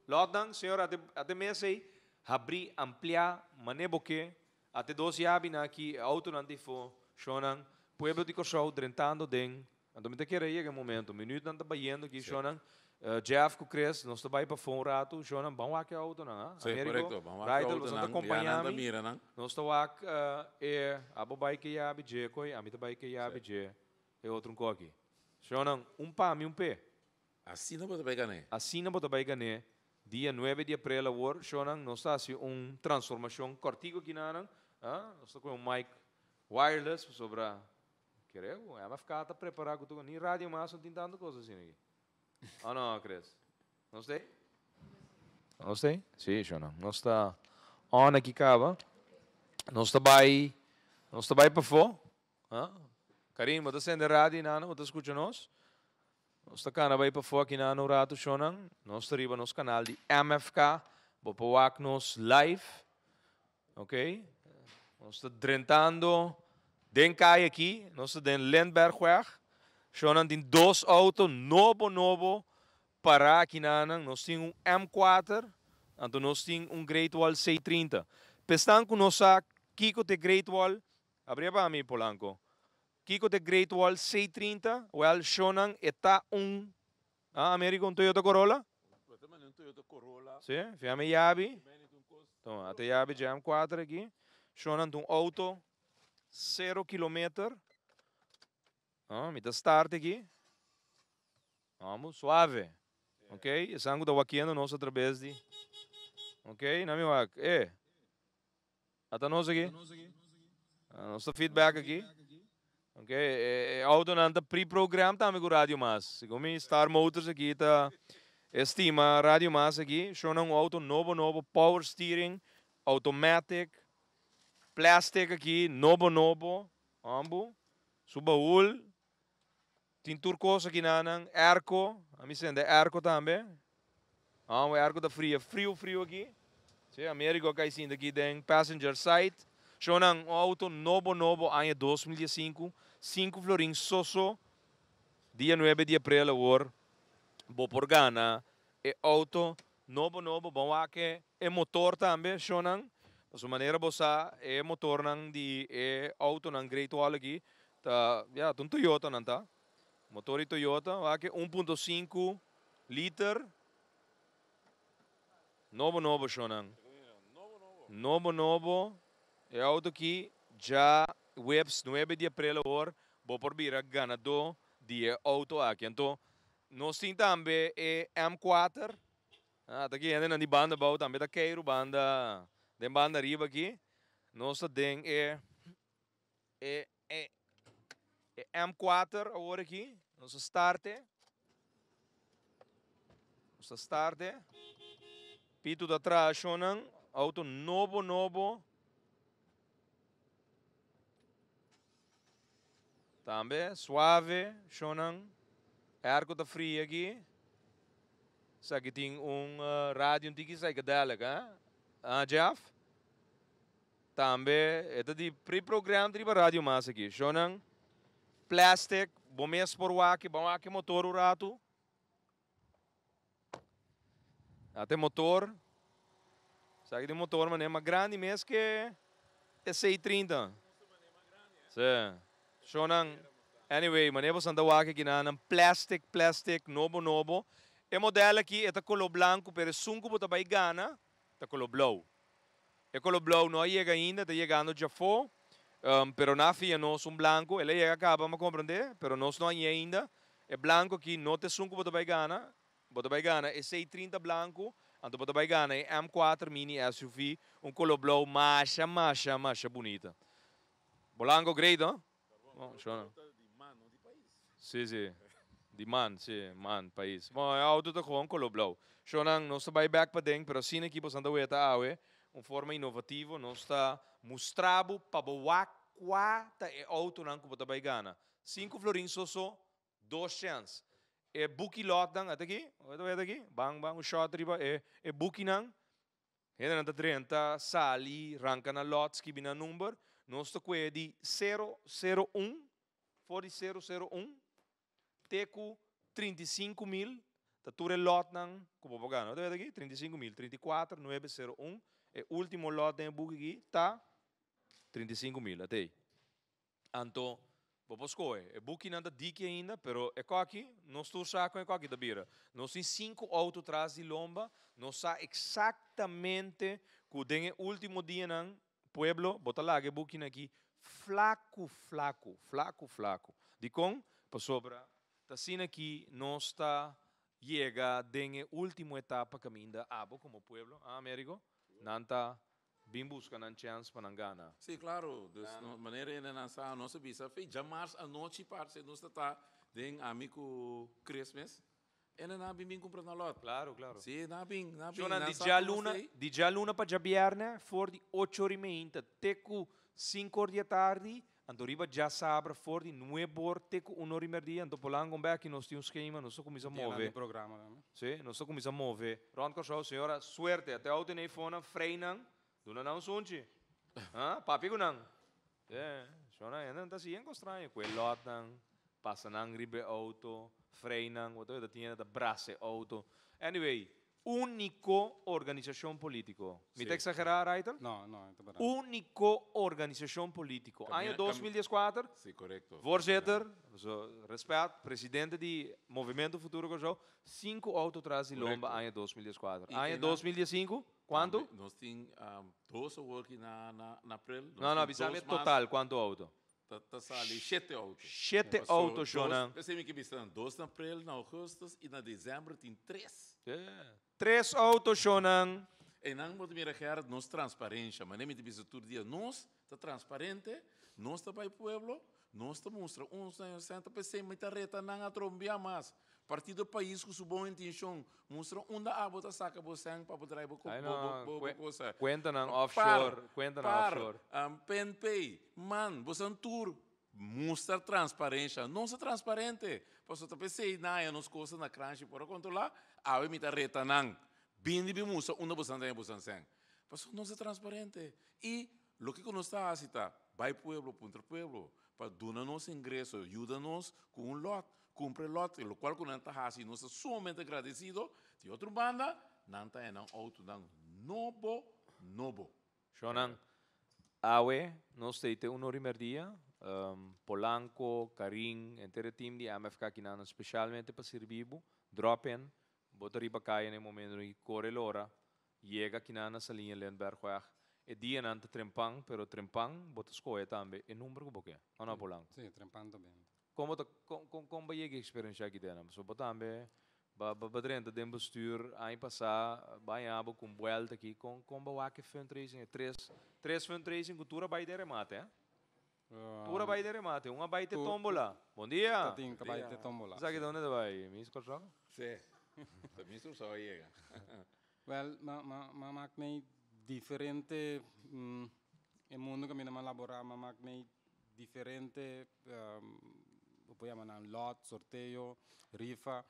Lodang, Senhor, até, até mesei, habri amplia maneboke, até doze abina aqui, autonantifo, shonan, pueblo de Kosovo, drentando den, ando me querer aí um momento, minuto anda baiendo que shonan, eh, Jeff com Chris, nós também para fora rato, shonan, bom aqui a auto não, ah? Américo, correto, bom aqui a auto não, tá acompanhando, mira não, nós aqui, eh, é, abo bai que ia abije, coi, a mim também que ia abije, é outro um coque, shonan, um pá, um pé, assim não pode pegar né, assim não pode pegar né Dia 9 de abril, war, nós está hace um transformação. Cortigo que nanan, ah, nós com um mic wireless sobre creo, é mas ficar tá preparado com nem rádio mas não tem tanta coisa assim aqui. Ah não, Cris. Não sei. Não sei? Sim, Shona. Não está on aqui cava. Não está bem Não está bem para fora. Ah? Karim, você acende rádio, nana, você escuta nós? nós está Nostra vai para fora aqui na Norato Shonan. Nós arriba no canal de MFK. Vou para nos live. Ok? Nós estamos trentando. Den cai aqui. Nós estamos em Lindbergweg. Shonan tem dois autos novo, novo. Para aqui na Anan. Nós temos um M4. Então nós temos um Great Wall C30. nós com nossa Kiko de Great Wall. Abria para mim, Polanco. Kiko the Great Wall C30, o Shonan está um, Ah, Américo, um Toyota Corolla? Um Toyota Corolla. Sim, fiamme Yabi. Então, até Yabi um 4 aqui. Shonan um auto, 0 km. Ah, me dá start aqui. Vamos, suave. Ok? E sangue da Wakiana, nosso através de... Ok? Não me wak. É. Até nós aqui. Nosso feedback aqui. Ok, é, é, é auto Autonanta pre-program tami tá, ku Radio Mas. Sigumi Star Motors aqui tá estima Radio Mas aqui, shona um auto novo novo power steering, automatic, plastic aqui, novo novo, ambo, subaul, tintur coisa aqui nanang, arco, a mim sende arco também. Ah, o arco da fria, frio frio aqui. Se América cai sim daqui tem passenger side, shona um auto novo novo ano 2005. 5 Florin Soso, dia 9 di aprile por Gana, e auto novo novo bom aqui, e motor também shonan da sua maneira bossa e motor nan di e auto nan great wall aqui tá já um Toyota nan tá motor e Toyota anche 1.5 liter novo novo shonan novo novo novo novo e auto aqui já Webs 9 de april år vou por bira gana dia auto aqui. Então, nós temos também é M4. Ah, tá aqui ainda na banda boa também da Queiro banda, tem banda riba aqui. Nós tem é é é, é M4 agora aqui. Nós starte Nós starte Pito da tração, auto novo novo. Também suave, shonan. Ergo da fria aqui. sabe aqui tem um uh, rádio que sai dela, Ah, Jeff? Também, é de pre-programa de rádio massa aqui. Shonan, plastic, bom mês por aqui, bom aqui motor o rato. Até motor. sabe aqui tem motor, mas é uma grande mesmo que é 630. Sim. Shonang, anyway, manebo sanda wake ginanang plastic, plastic, nobo, nobo. E modelo aqui é color branco, pero sungo bota vai gana, tá color blue. E colo blue não chega ainda, tá chegando já foi. Um, pero na fia nós um branco, ele chega acaba, mas comprender, pero nós não chega ainda. É branco aqui, não tem sungo bota vai gana, bota vai gana, é 630 branco. Então gana, é M4 mini SUV, um colo blue, macha, macha, macha bonita. Bolango great, Bom, sim Sì, sim. Di man, sì, man, paese. Ma è auto da con quello blow. Shonan non para buyback per dentro, sim sin equipo Santa Ueta Aue, ah, uma forma inovativa, não está mostrado para boa quarta e auto nan como da tá gana. Cinco florins só só, dois chances. E é buki lotan até aqui, até aqui, bang bang o shot riba e e buki nan. Hena na 30 sali, ranca na lots que bina número nosso que é de 001, fora de 001, teco 35 mil, tature lot nan, como pagano, tá vendo aqui? 35 mil, 34, 901, e último lot em book aqui, tá? 35 mil, até aí. Então, vou escolhe. É book booking anda dique ainda, pero é aqui, não estou saco é aqui da beira. Nós tem cinco autos atrás de lomba, não sabe exatamente com o último dia não pueblo, bota lá, que booking aqui, flaco, flaco, flaco, flaco. De com, para sobra, está assim aqui, não está, chega, tem a última etapa que ainda abo como pueblo, ah, Américo? Não está bem busca na chance para não ganhar. Sim, claro, de ah, maneira ainda não está a nossa visa, foi jamais a noite, parte, não está, tem amigo Christmas, Elena bimbing cumpără na lot. Claro, claro. Sí, na bing, na bing. Jonan, deja luna, già luna per già bierne, fuori 8 ore meinta, te cu 5 ore di tardi, andoriva già sabra fuori 9 ore, te 1 ore merdia, dopo l'angon back in nostro schema, non so come si muove. Tiene programma. No? Sì, non so come si muove. Ron Corso, signora, suerte, a te auto nei fona, freinan, tu non un sonci. Ah, papi gunan. Eh, Jonan, non ta si è strano, quello attan, passa un angribe auto. freinan, whatever, tinha da brase, auto. Anyway, único organização político. Sí. ¿Me exagerar, Raitel? Não, não. Único organização político. Camina, Año 2014. Sí, correto. Voorzitter, respeito, presidente de Movimento Futuro Gojó, cinco autos atrás de Lomba, correcto. 2014. Año 2015. 2005, Nós tínhamos 12 na, na, na April. Não, não, avisamos total, quanto auto? tässä tá, tá oli sjätte auto. Sjätte ja, auto, Jonan. Vi ser mycket bistånd. Dos na april, na augustus, i na december, tin tres. Yeah. É. Tres auto, Jonan. En dan moeten we nos transparência. Mas nem te bisa tur dia nos tá transparente, nos tá para o pueblo, nos tá mostra uns na senta pensei muita reta não a trombiar mais partido país com sua boa intenção, mostra onde há bota saca boa sangue para poder bo bo coisa. Conta na offshore, conta na offshore. Um, pen pay, man, você um tour, mostra transparência, não se transparente. Posso também sei na é nos coisas na crunch para controlar, a ah, eu me tá reta não. Bindi bi mostra onde você tem boa sangue. Posso não se transparente. E o que nós está a citar, vai pueblo contra pueblo, para donar nos ingresso, ajuda-nos com um lote cumple el Lot, lo cual con Nanta hasi nos es sumamente agradecido. De otra banda, nanta otro dan nobo, nobo. Shonan, awe, nos teite un día, um, Polanco, Polanco, todo entero team de AMFK especialmente para Sirbibu, dropen, bota arriba en el momento y corre hora, llega Kinana línea Lenberg, juega, el en nanta trempan, pero trempan, bota también, el número que boquea, o Polanco? Sí, trempan también. kom het kom kom by ek experience ek dit nou so botambe ba ba badrenda dem bestuur aí passar abo com vuelta aqui com com bawa que fundraising três três fundraising cultura vai der mate eh? Pura vai de remate, uma vai ter tombola. Bom dia. Tatinho, que vai ter tombola. Sabe de te vai? Me escolheu? Sim. Também sou só chega. Well, ma ma ma maak mij diferente mm, mundo que me nama laboral, ma maak mij diferente um, poi mandare un lot, sorteio, rifa,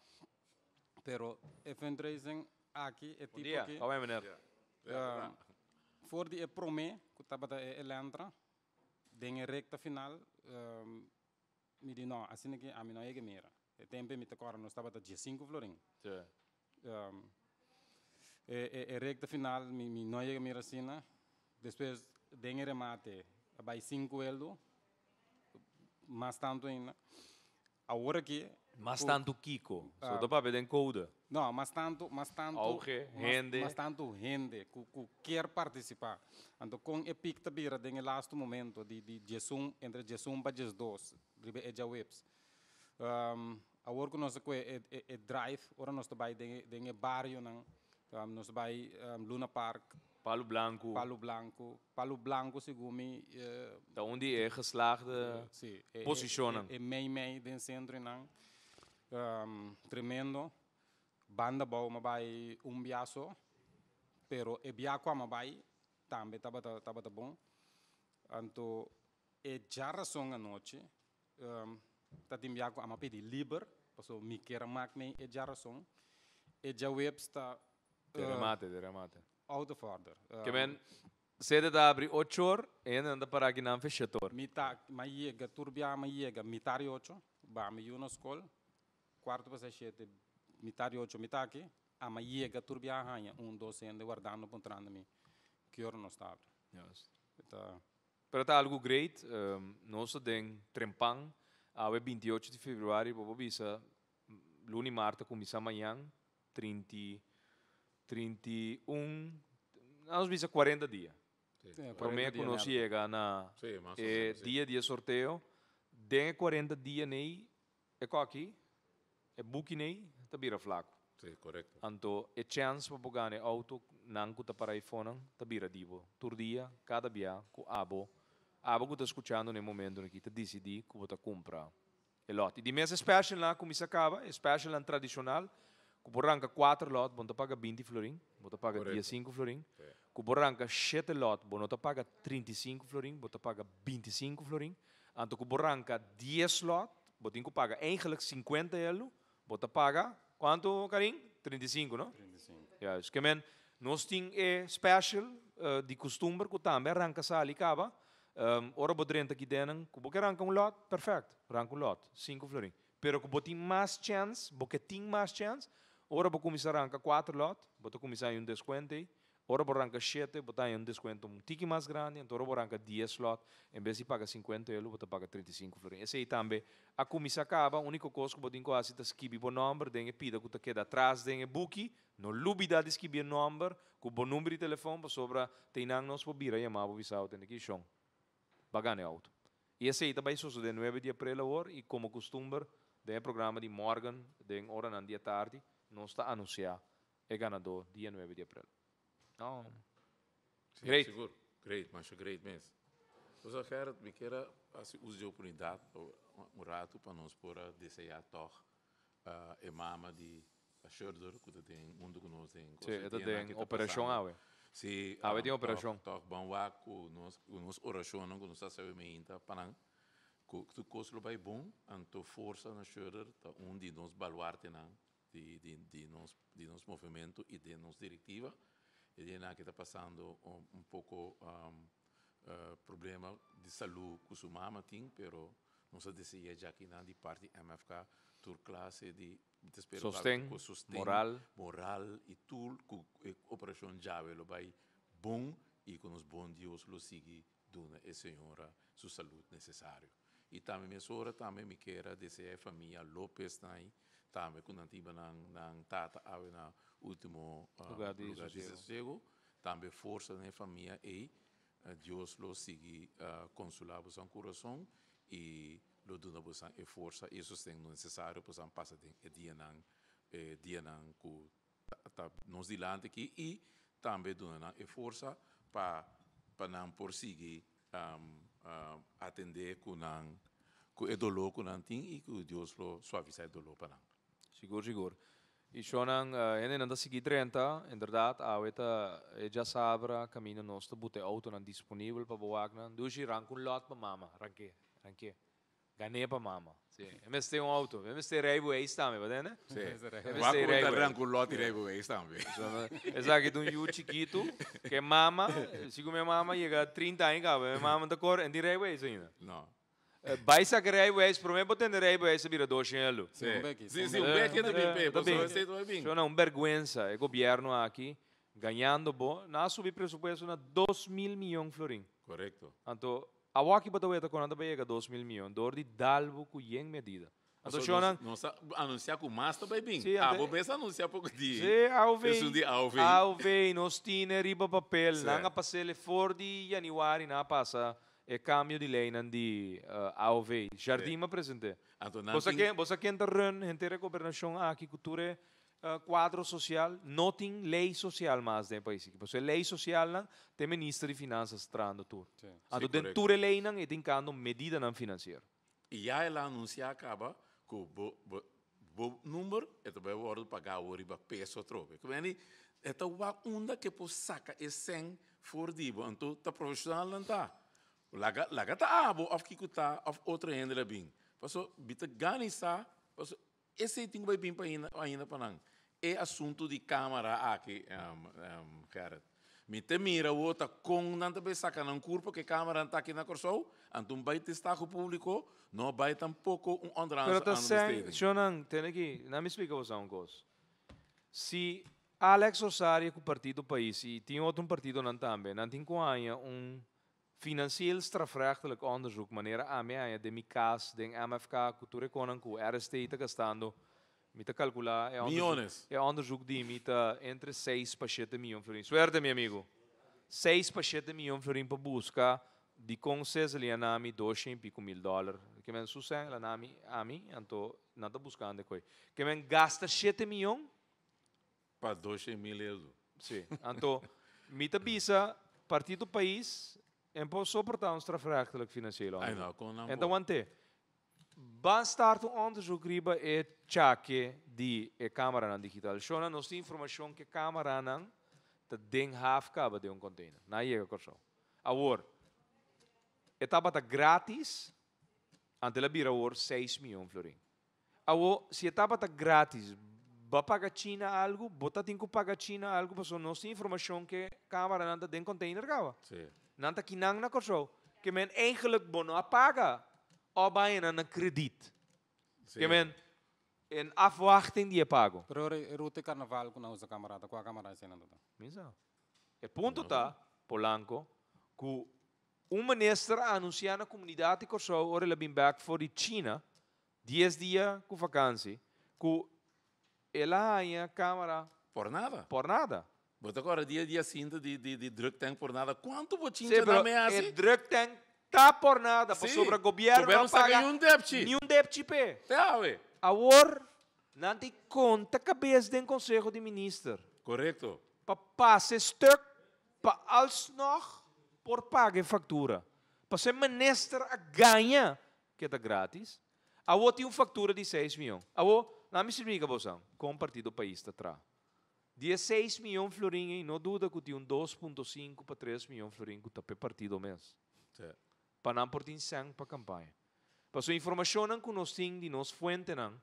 Pero o fundraising aqui é tipo dia. que... Bom dia, meneer. Uh, voor de prome, que estava da Elandra, tem a ah, recta final, me diz não, assim que a mim não é que mira. tempo me tocou, nós estava da 15 florim. Sim. Um, eh, eh, recta final, me, não é que mira assim, depois tem remate, vai 5 euros, mas tanto a agora que mas tanto Kiko, ah. só para ver é em coda. Não, mas tanto, mas tanto Auge, rende. Mas tanto rende, que, quer participar. ando com a picta bira, tem last momento de, de Jesus, entre Jesus e Jesus dois, ribe é já webs. Um, hora que nós é, é, é drive, ora nós vai tem tem barrio não, nós vai um, Luna Park, Palo Blanco. Palo Blanco. Palo Blanco, segundo eh, então, uh, Da onde é geslaagde uh, sí, É, é, é meio meio den centro não. Um, ehm, tremendo. Banda boa, mas vai um biaço. Pero é biaco, mas vai também tava tá, tava tá bom. Anto é já razão a noite. Um, ehm, tá tem biaco, mas pedi liber. Passou me queira mac é já razão. É já websta. Derramate, eh, derramate. out further. Uh, Kemen sede da abri ochor en anda paragi nam Mi shetor. ma maiega turbia maiega mitari ocho ba mi uno skol quarto passa sete mitari ocho mitaki a maiega turbia hanya un doce ende guardando puntando mi que ora não está. Yes. Então, Pero tá algo great, um, so den trempang, a 28 di febbraio, bobo bisa, luni marta, começa amanhã, 30 31, nos visto 40 días. Sí, sí, Prometo que no se llega a sí, eh, día de sorteo. De 40 días, nei, é aqui, é buque nei, tá bira flaco. Sim, correto. Então, é chance para pagar o auto, não que tá para iPhone, tá bira divo. Tur dia, cada dia, com abo. Abo que tá escutando no momento que tá decidi que vou tá comprar. E lote. Di mesa special lá, como se acaba, special e tradicional. tradicional borranca 4 lot, bom, paga 20 florin, bom, paga Correcto. 15 florin. Sí. 7 lot, bom, paga 35 florin, bom, paga 25 florin. Anto com 10 lot, bom, tem paga eigenlijk 50 euro, bom, paga quanto, Karim? 35, não? 35. Ja, dus que men, nós tem é special uh, eh, de costume que também arranca sali cava. Um, ehm, ora bodrenta aqui denen, que você arranca um lot, perfeito, arranca um lot, 5 florin. Pero que você tem mais chance, você tem mais chance, Ora vou começar a arrancar quatro lotes, vou começar em um desconto aí. Ora vou arranca sete, vou dar um desconto um tique mais grande, então ora vou arranca dez lotes. Em vez de pagar 50 euros, vou pagar 35 florins. Esse aí também. A comissão acaba, a única coisa que pode ter é se escrever o número, tem que pedir que queda atrás, tem que book, não dúvida de escrever o número, com o número de telefone, para sobra, tem não nos para vir a chamar, vou avisar, tem que ir chão. Bagane alto. E esse aí também de 9 de abril, e como costumbre, tem programa de Morgan, tem hora na dia tarde, não está anunciado, é ganhador é dia 9 de abril. Não. Sim, great. Seguro. Great, mas great mesmo. Eu só quero, me quero assim, use a oportunidade, um rato, para nós pôr a desenhar a uh, ah, imama de Sherdor, que tem mundo de nós tem. Sim, ele tem tá operação áurea. Sim. Áurea ah, tem operação. Toc, bom, lá, com nós oração, com nós sabemos ainda, para não que tu costuma vai bom, anto força na Sherdor, tá, um de nós baluarte não de, de, de, nos, de nos movimento e de nos diretiva. E de que está passando um, um pouco um, uh, eh, problema de saúde com o mama tem, pero não se já que não de parte MFK tur classe de sostém, moral, moral e tudo que eh, operação Jave lo vai bom e com os bons Deus lo sigue dona e senhora sua saúde necessário. E também minha senhora também me queira desejar a família Lopes também, né? também quando estive na na tata ave na último uh, lugar de lugar sossego também força na né, família e uh, eh, Deus lo sigue uh, eh, consolar o seu coração e lo dona o seu força e sustento é necessário para o passar de eh, dia na dia na cu tá, nos dilante aqui e também dona a força para para não prosseguir um, uh, atender com não com o dolor que não tem e que Deus lo suaviza o dolor para não Sigur, sigur. Eh, e shonang uh, eh, ene nanda sigi trenta, inderdaad aweta eja sabra camino nostro bute auto nan disponibile pa bawagnan. Dushi rankun lot pa mama, ranke, ranke. Gane pa mama. Sì, e me stai un auto, e me stai reibu e stame, va bene? Sì, e me stai reibu. rankun lot reibu e stame. Esatto, un yu chiquito che mama, siccome mama llega a 30 anni, mama da cor e di reibu e sina. No. Bajsakarai é, vez, vai botenderei vez a biradoche em elu. Sim, sim, tá um beque do BP, você vai é bem. Isso é uma vergonha, o governo aqui ganhando bo, na subir presupuesto na 2 mil milhões florim. Correto. Então, a waki bota vai quando baiega 2 mil milhões, dor de dalvo com yen medida. Então, Shonan... Anunciar com massa vai tá bem. Sim, ah, vou pensar anunciar pouco dia. Sim, alvei. de alvei. Alvei, nós tínhamos riba papel, não a passele for de vai, não passa e cambio di lei di uh, A o V. Jardim me apresenté. Você quer, você quer gente em governação agricultura, ah, uh, eh, quadro social, não tem lei social mais no país. Você lei social não, tem ministro de finanças trando tudo. Sim. Então, tem tudo lei não e medida não financeira. E já ela anuncia acaba com bo, bo, bo número, e também o ordo pagar o riba peso trobe. Como é que é uma onda que pode sacar e sem for então tá profissional não tá lagat lagat abo ah, of kikuta of outro handle bin. Passo bita ganisa, passo esse tem vai bem para ainda ainda para não. É assunto de câmara aqui, um, um, Garrett. Mite mira o outra com nanta bem saca não curpo que câmara está aqui na corsou, antum vai testar o público, não vai tampouco um andrança. Pero tá sem, Jonan, tem aqui, não me explica você um coisa. Se Alex Osário é com o partido país e tinha outro partido não também, não tinha um Finansieel strafrechtelijk onderzoek, meneer AME, de MICAS, de MFK, Cultura Econômica, RST está gastando, mita calcular, é milhões. É onderzoek die mita eh, entre 6 para 7 milhões de florins. Suerte, meu amigo. 6 para 7 milhões de florins para buscar, de conces ali anami 200 e pico mil dólares. Que men susen, anami, ami, anto, nada buscando coi. Que men gasta 7 milhões? Para 200 mil euros. Sim. Anto, mita bisa, partido país, En på så pratar ons strafrättsligt finansiella området. En då ante. Bastar um onderzoek riba e chake di e na digital. Shona nos informação que camera na, te ding half kaba de um container. Na yega corso. Awor. Etapa ta gratis. Ante la bira awor 6 milhões florin. Awor, se etapa ta gratis, ba paga China algo, bota tinko paga China algo, paso nos informação que camera na, te ding container kaba. Sim. Sí. Nanta kinang na korso. Que men eigenlijk bono apaga. Oba en een krediet. Que men in afwachting die apago. Pero rute carnaval com a usa camarada, com a camarada senando. Misa. O ponto tá, Polanco, que um ministro anuncia na comunidade corso, ora ele que back for de China, 10 dias com vacância, que ela a câmara. Por nada. Por nada. Vos agora acordas, dia dia assim de, de, de drug tank por nada. Quanto botinho sí, na mesa? É drug tank tá por nada, para sobre o governo Governo não paga nenhum débito. Nenhum débito, pé. Tá, ué. Agora, não tem conta cabeça de um conselho de ministro. Correto. Para passar este para alsnog, por pagar factura. Para ser ministro a ganha, que está é grátis. Agora tem uma factura de 6 milhões. Agora, não me explica, Bozão, com o partido país está atrás. 16 milhões florins, y no duda que tinha 2.5 para 3 milhões florins que tapé partido mês. para Para não por sangue para campanha. Para sua informação não que nos temos de nos fuente não,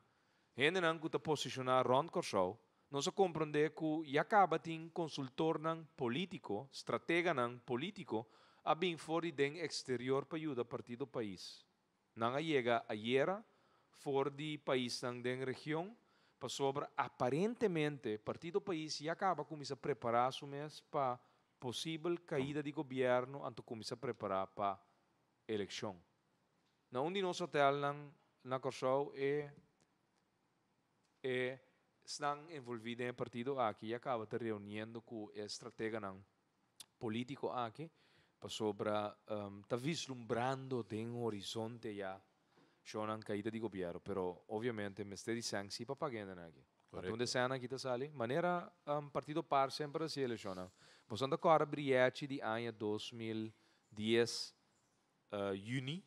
gente não que está posicionado Ron Corchou, nós comprende que ya acaba un consultor não político, estratega político, a bem fora de exterior para ajudar partido país. No llega a fuera fora país não de región, para sobre, aparentemente, partido país já acaba começa a preparar o mês para possível caída de governo, anto isso a preparar para eleição. Na onde nós hotel na, na Corsol é é estão envolvidos em partido aqui e acaba te reunindo com estratega não político aqui para sobre um, tá vislumbrando tem um horizonte já Shonan caída di Gobiero, però ovviamente mesteri sanksi papagenda nagi. Atunde sana kita sali, maniera um, ehm, partido par sempre da Siele Shonan. Possiamo ancora brieci di anno 2010 uh, juni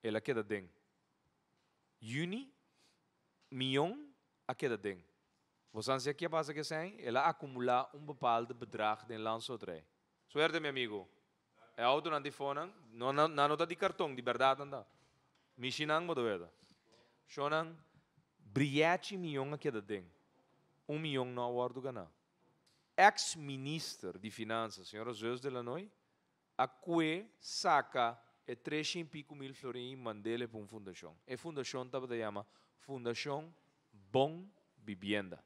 e la queda ding. Juni miljoen a queda ding. Possiamo se aqui a base che sei, e la accumula un de bedrag den lansotrei. Suerte mio amigo. É auto na difonan, não na nota de cartão, de verdade anda. 미신앙보다 왜다? 쇼낭 브리아치 da Deng. Um milhão não do gana. Ex-ministro de Finanças, senhor José de Lanoi, a que saca e três e pico mil florins e mandele para uma fundação. E fundação estava de chama Fundação Bom Vivienda.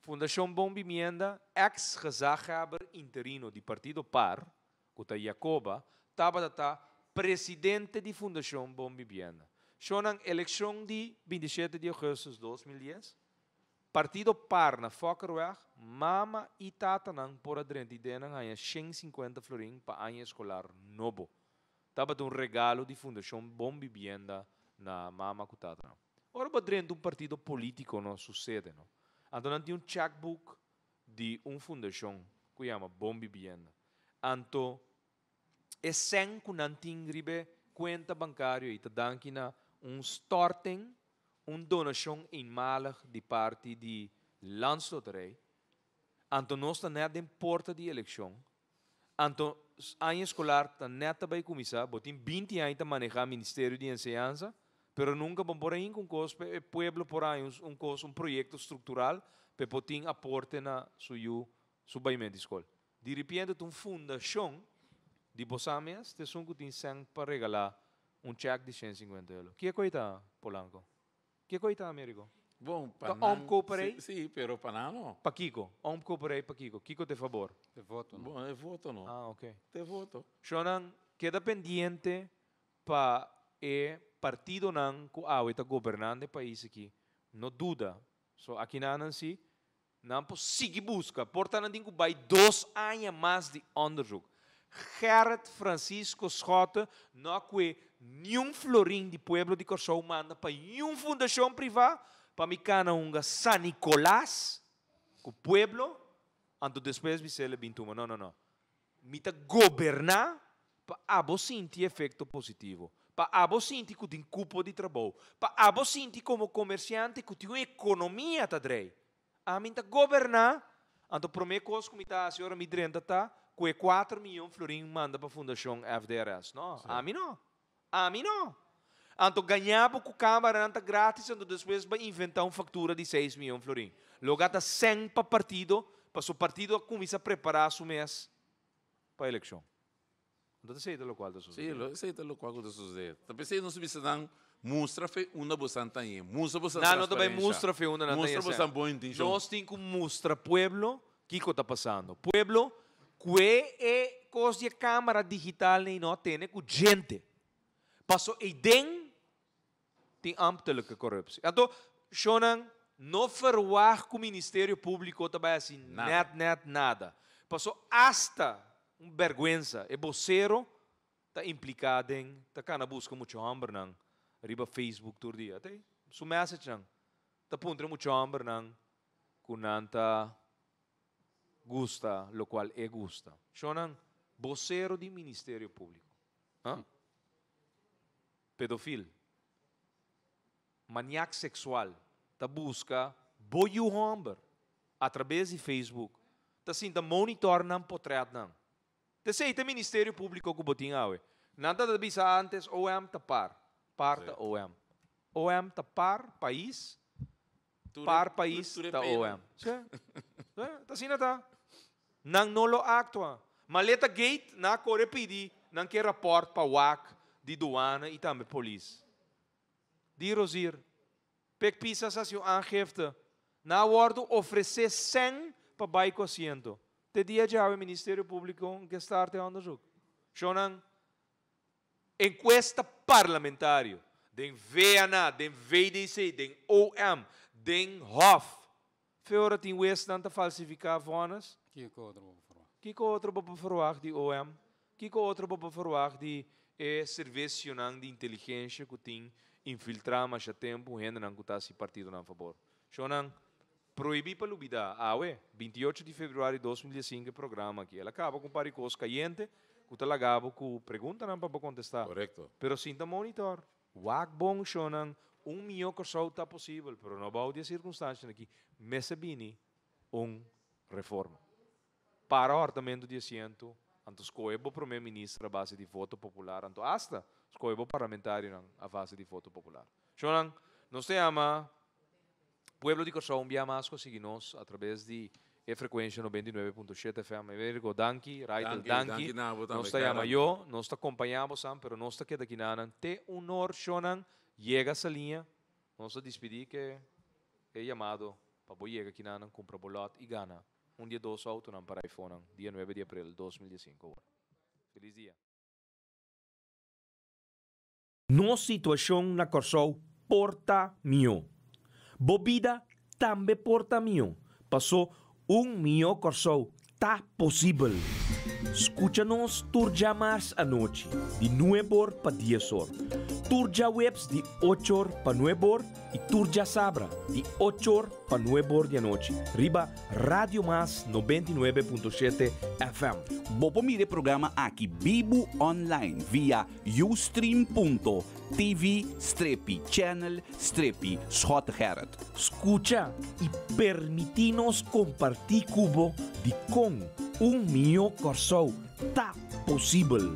Fundação Bom Vivienda, ex-rezaghaber interino de Partido Par, que está Jacoba, estava estar presidente de Fundación Bombibien, Vivienda. la elección de 27 de agosto de 2010. Partido Parna, Fokkerweg, Mama y nan por adrente denan 150 florin para año escolar novo. Estaba un regalo de Fundación Bombibien Vivienda na Mama y Ora Ahora un partido político no sucede, no? un checkbook de un fundación que se llama Vivienda. e sen kunan tingribe cuenta bancario ita dankina un storting, un donation eenmalig di parte di landsloterij. Anto nosta net den porta di election. Anto anno scolar ta netta bai comisa, botin 20 anni ta maneja Ministerio di Enseñanza, pero nunca bon por un cos pe pueblo por ahí un, un cos un proyecto estructural pe botin aporte na suyu su baimento escolar. Di repente un fundación de Bosámias, te sungu din para regalar um cheque de 150 euros. Que coisa, Polanco? Que coisa, Américo? Bom, para não... comprei? Sim, sí, pero para não. Para Kiko. Om cooperei para Kiko. Kiko, de favor. Te voto, não? Bom, eu eh, voto, não. Ah, ok. Te voto. Shonan, queda pendiente para o partido nan com a oita governante país aqui. Não duda. So, aqui na Nancy, não sigue busca. Portanto, não tem que vai dois anos mais de onderzoek. Gerrit Francisco Schotte, não que nenhum florim de pueblo de Corção manda para nenhum fundação privada, para me cana um San Nicolás, o pueblo, ando depois me sele bintuma. Não, não, não. Mita tá governar para abo sentir efeito positivo. Para abo sentir que tem cupo de trabalho. Para abo sentir como comerciante que tem economia, tá drei. A mim tá governar, ando prometo que a senhora me drenda tá, que 4 milhões de florins manda para a Fundação FDRS. Não, Sim. a mim não. A mim não. Então, ganhava com a Câmara anto grátis, anto depois vai inventar uma factura de 6 milhões de florins. Logo, está 100 para o partido, para o partido começa a preparar o mês para a eleição. Então, sei de lo qual da sucede. Sim, sei de lo qual da sucede. Também sei não se misturando mostra fe una bastante ahí. Mostra Santa. Não, não também mostra fe una Mostra bastante boa intenção. Nós temos que mostrar pueblo, que está passando. Pueblo que é coisa de câmera digital nem não tem com né? gente. Passou e den tem ambtelijke corrupção Então, Shonan, não verwaar com o Ministério Público também assim, nada. net, net, nada. Passou hasta uma vergonha. E vocês está implicado em, está cá na busca muito hambre, não. Riba Facebook todo dia. Até, sua mensagem, não. Está pondo muito hambre, não. Com tá nanta gusta lo qual é gusta. Shonan, vocero de Ministério Público. Ah? Pedofil. Maniac sexual. Ta busca boyu homber através de Facebook. Ta sim, ta monitor nan potreat nan. Te te Ministério Público que botin Nada de bisa antes OM tapar. Parta OM. OM tapar país. Par país ta OM. Tá assim, tá? nang nolo actua. Maleta gate na core pedi nang que rapport pa wak di douane e também polis. Di rosir. Pek pisas as yung aangifte. Na acordo oferecer 100 pa bai cociento. Te dia já o Ministério Público que está arte onde juk. Shonan encuesta parlamentário den VNA, den VDC, den OM, den HOF. Feora tem West nanta falsificar vonas Kiko que Kiko outro O verwacht die OM? Kiko outro op verwacht die é serviço de inteligência que tem infiltrar mais a tempo ainda não está se partido não favor. Shonan proibir para lubidar. Ah, 28 de fevereiro de 2005 programa aqui. Ela acaba com paricos coisa caliente, que tá lagado com pergunta não para contestar. Correto. Pero sinta monitor. Wag bom shonan um milhão que só está possível, pero não vai de circunstâncias aqui. Mesabini um reforma para o orçamento de assento, então escolheu o primeiro-ministro à base de voto popular, então hasta escolheu o parlamentário a base de voto popular. Shonan, nós te ama, povo de Colombia, mas conseguimos através de e frequência 99.7 FM. Vergo, Danqui, Raitel, danki. Nós te ama eu, nós te acompanhamos, mas nós te queda aqui na Te honor, Shonan, chega essa linha, nós te despedir que é chamado para chegar aqui na compra bolote e ganhar. un día dos autonômico para iPhone, Día 9 de abril 2015. 2005. Feliz día. No situación na corso porta mío. Bobida también porta mío. Pasó un mío corso Está posible. Escúchanos turja más anoche. De de 9 para 10 horas. Turja webs de 8 para nueve horas y Turja Sabra de 8 horas para 9 de noche. Riba Radio Más 99.7 FM. Bobo mire programa aquí Bibu Online via ustream.tv strepi channel strepi Escucha y permitinos compartir cubo de con un mío corazón, está posible.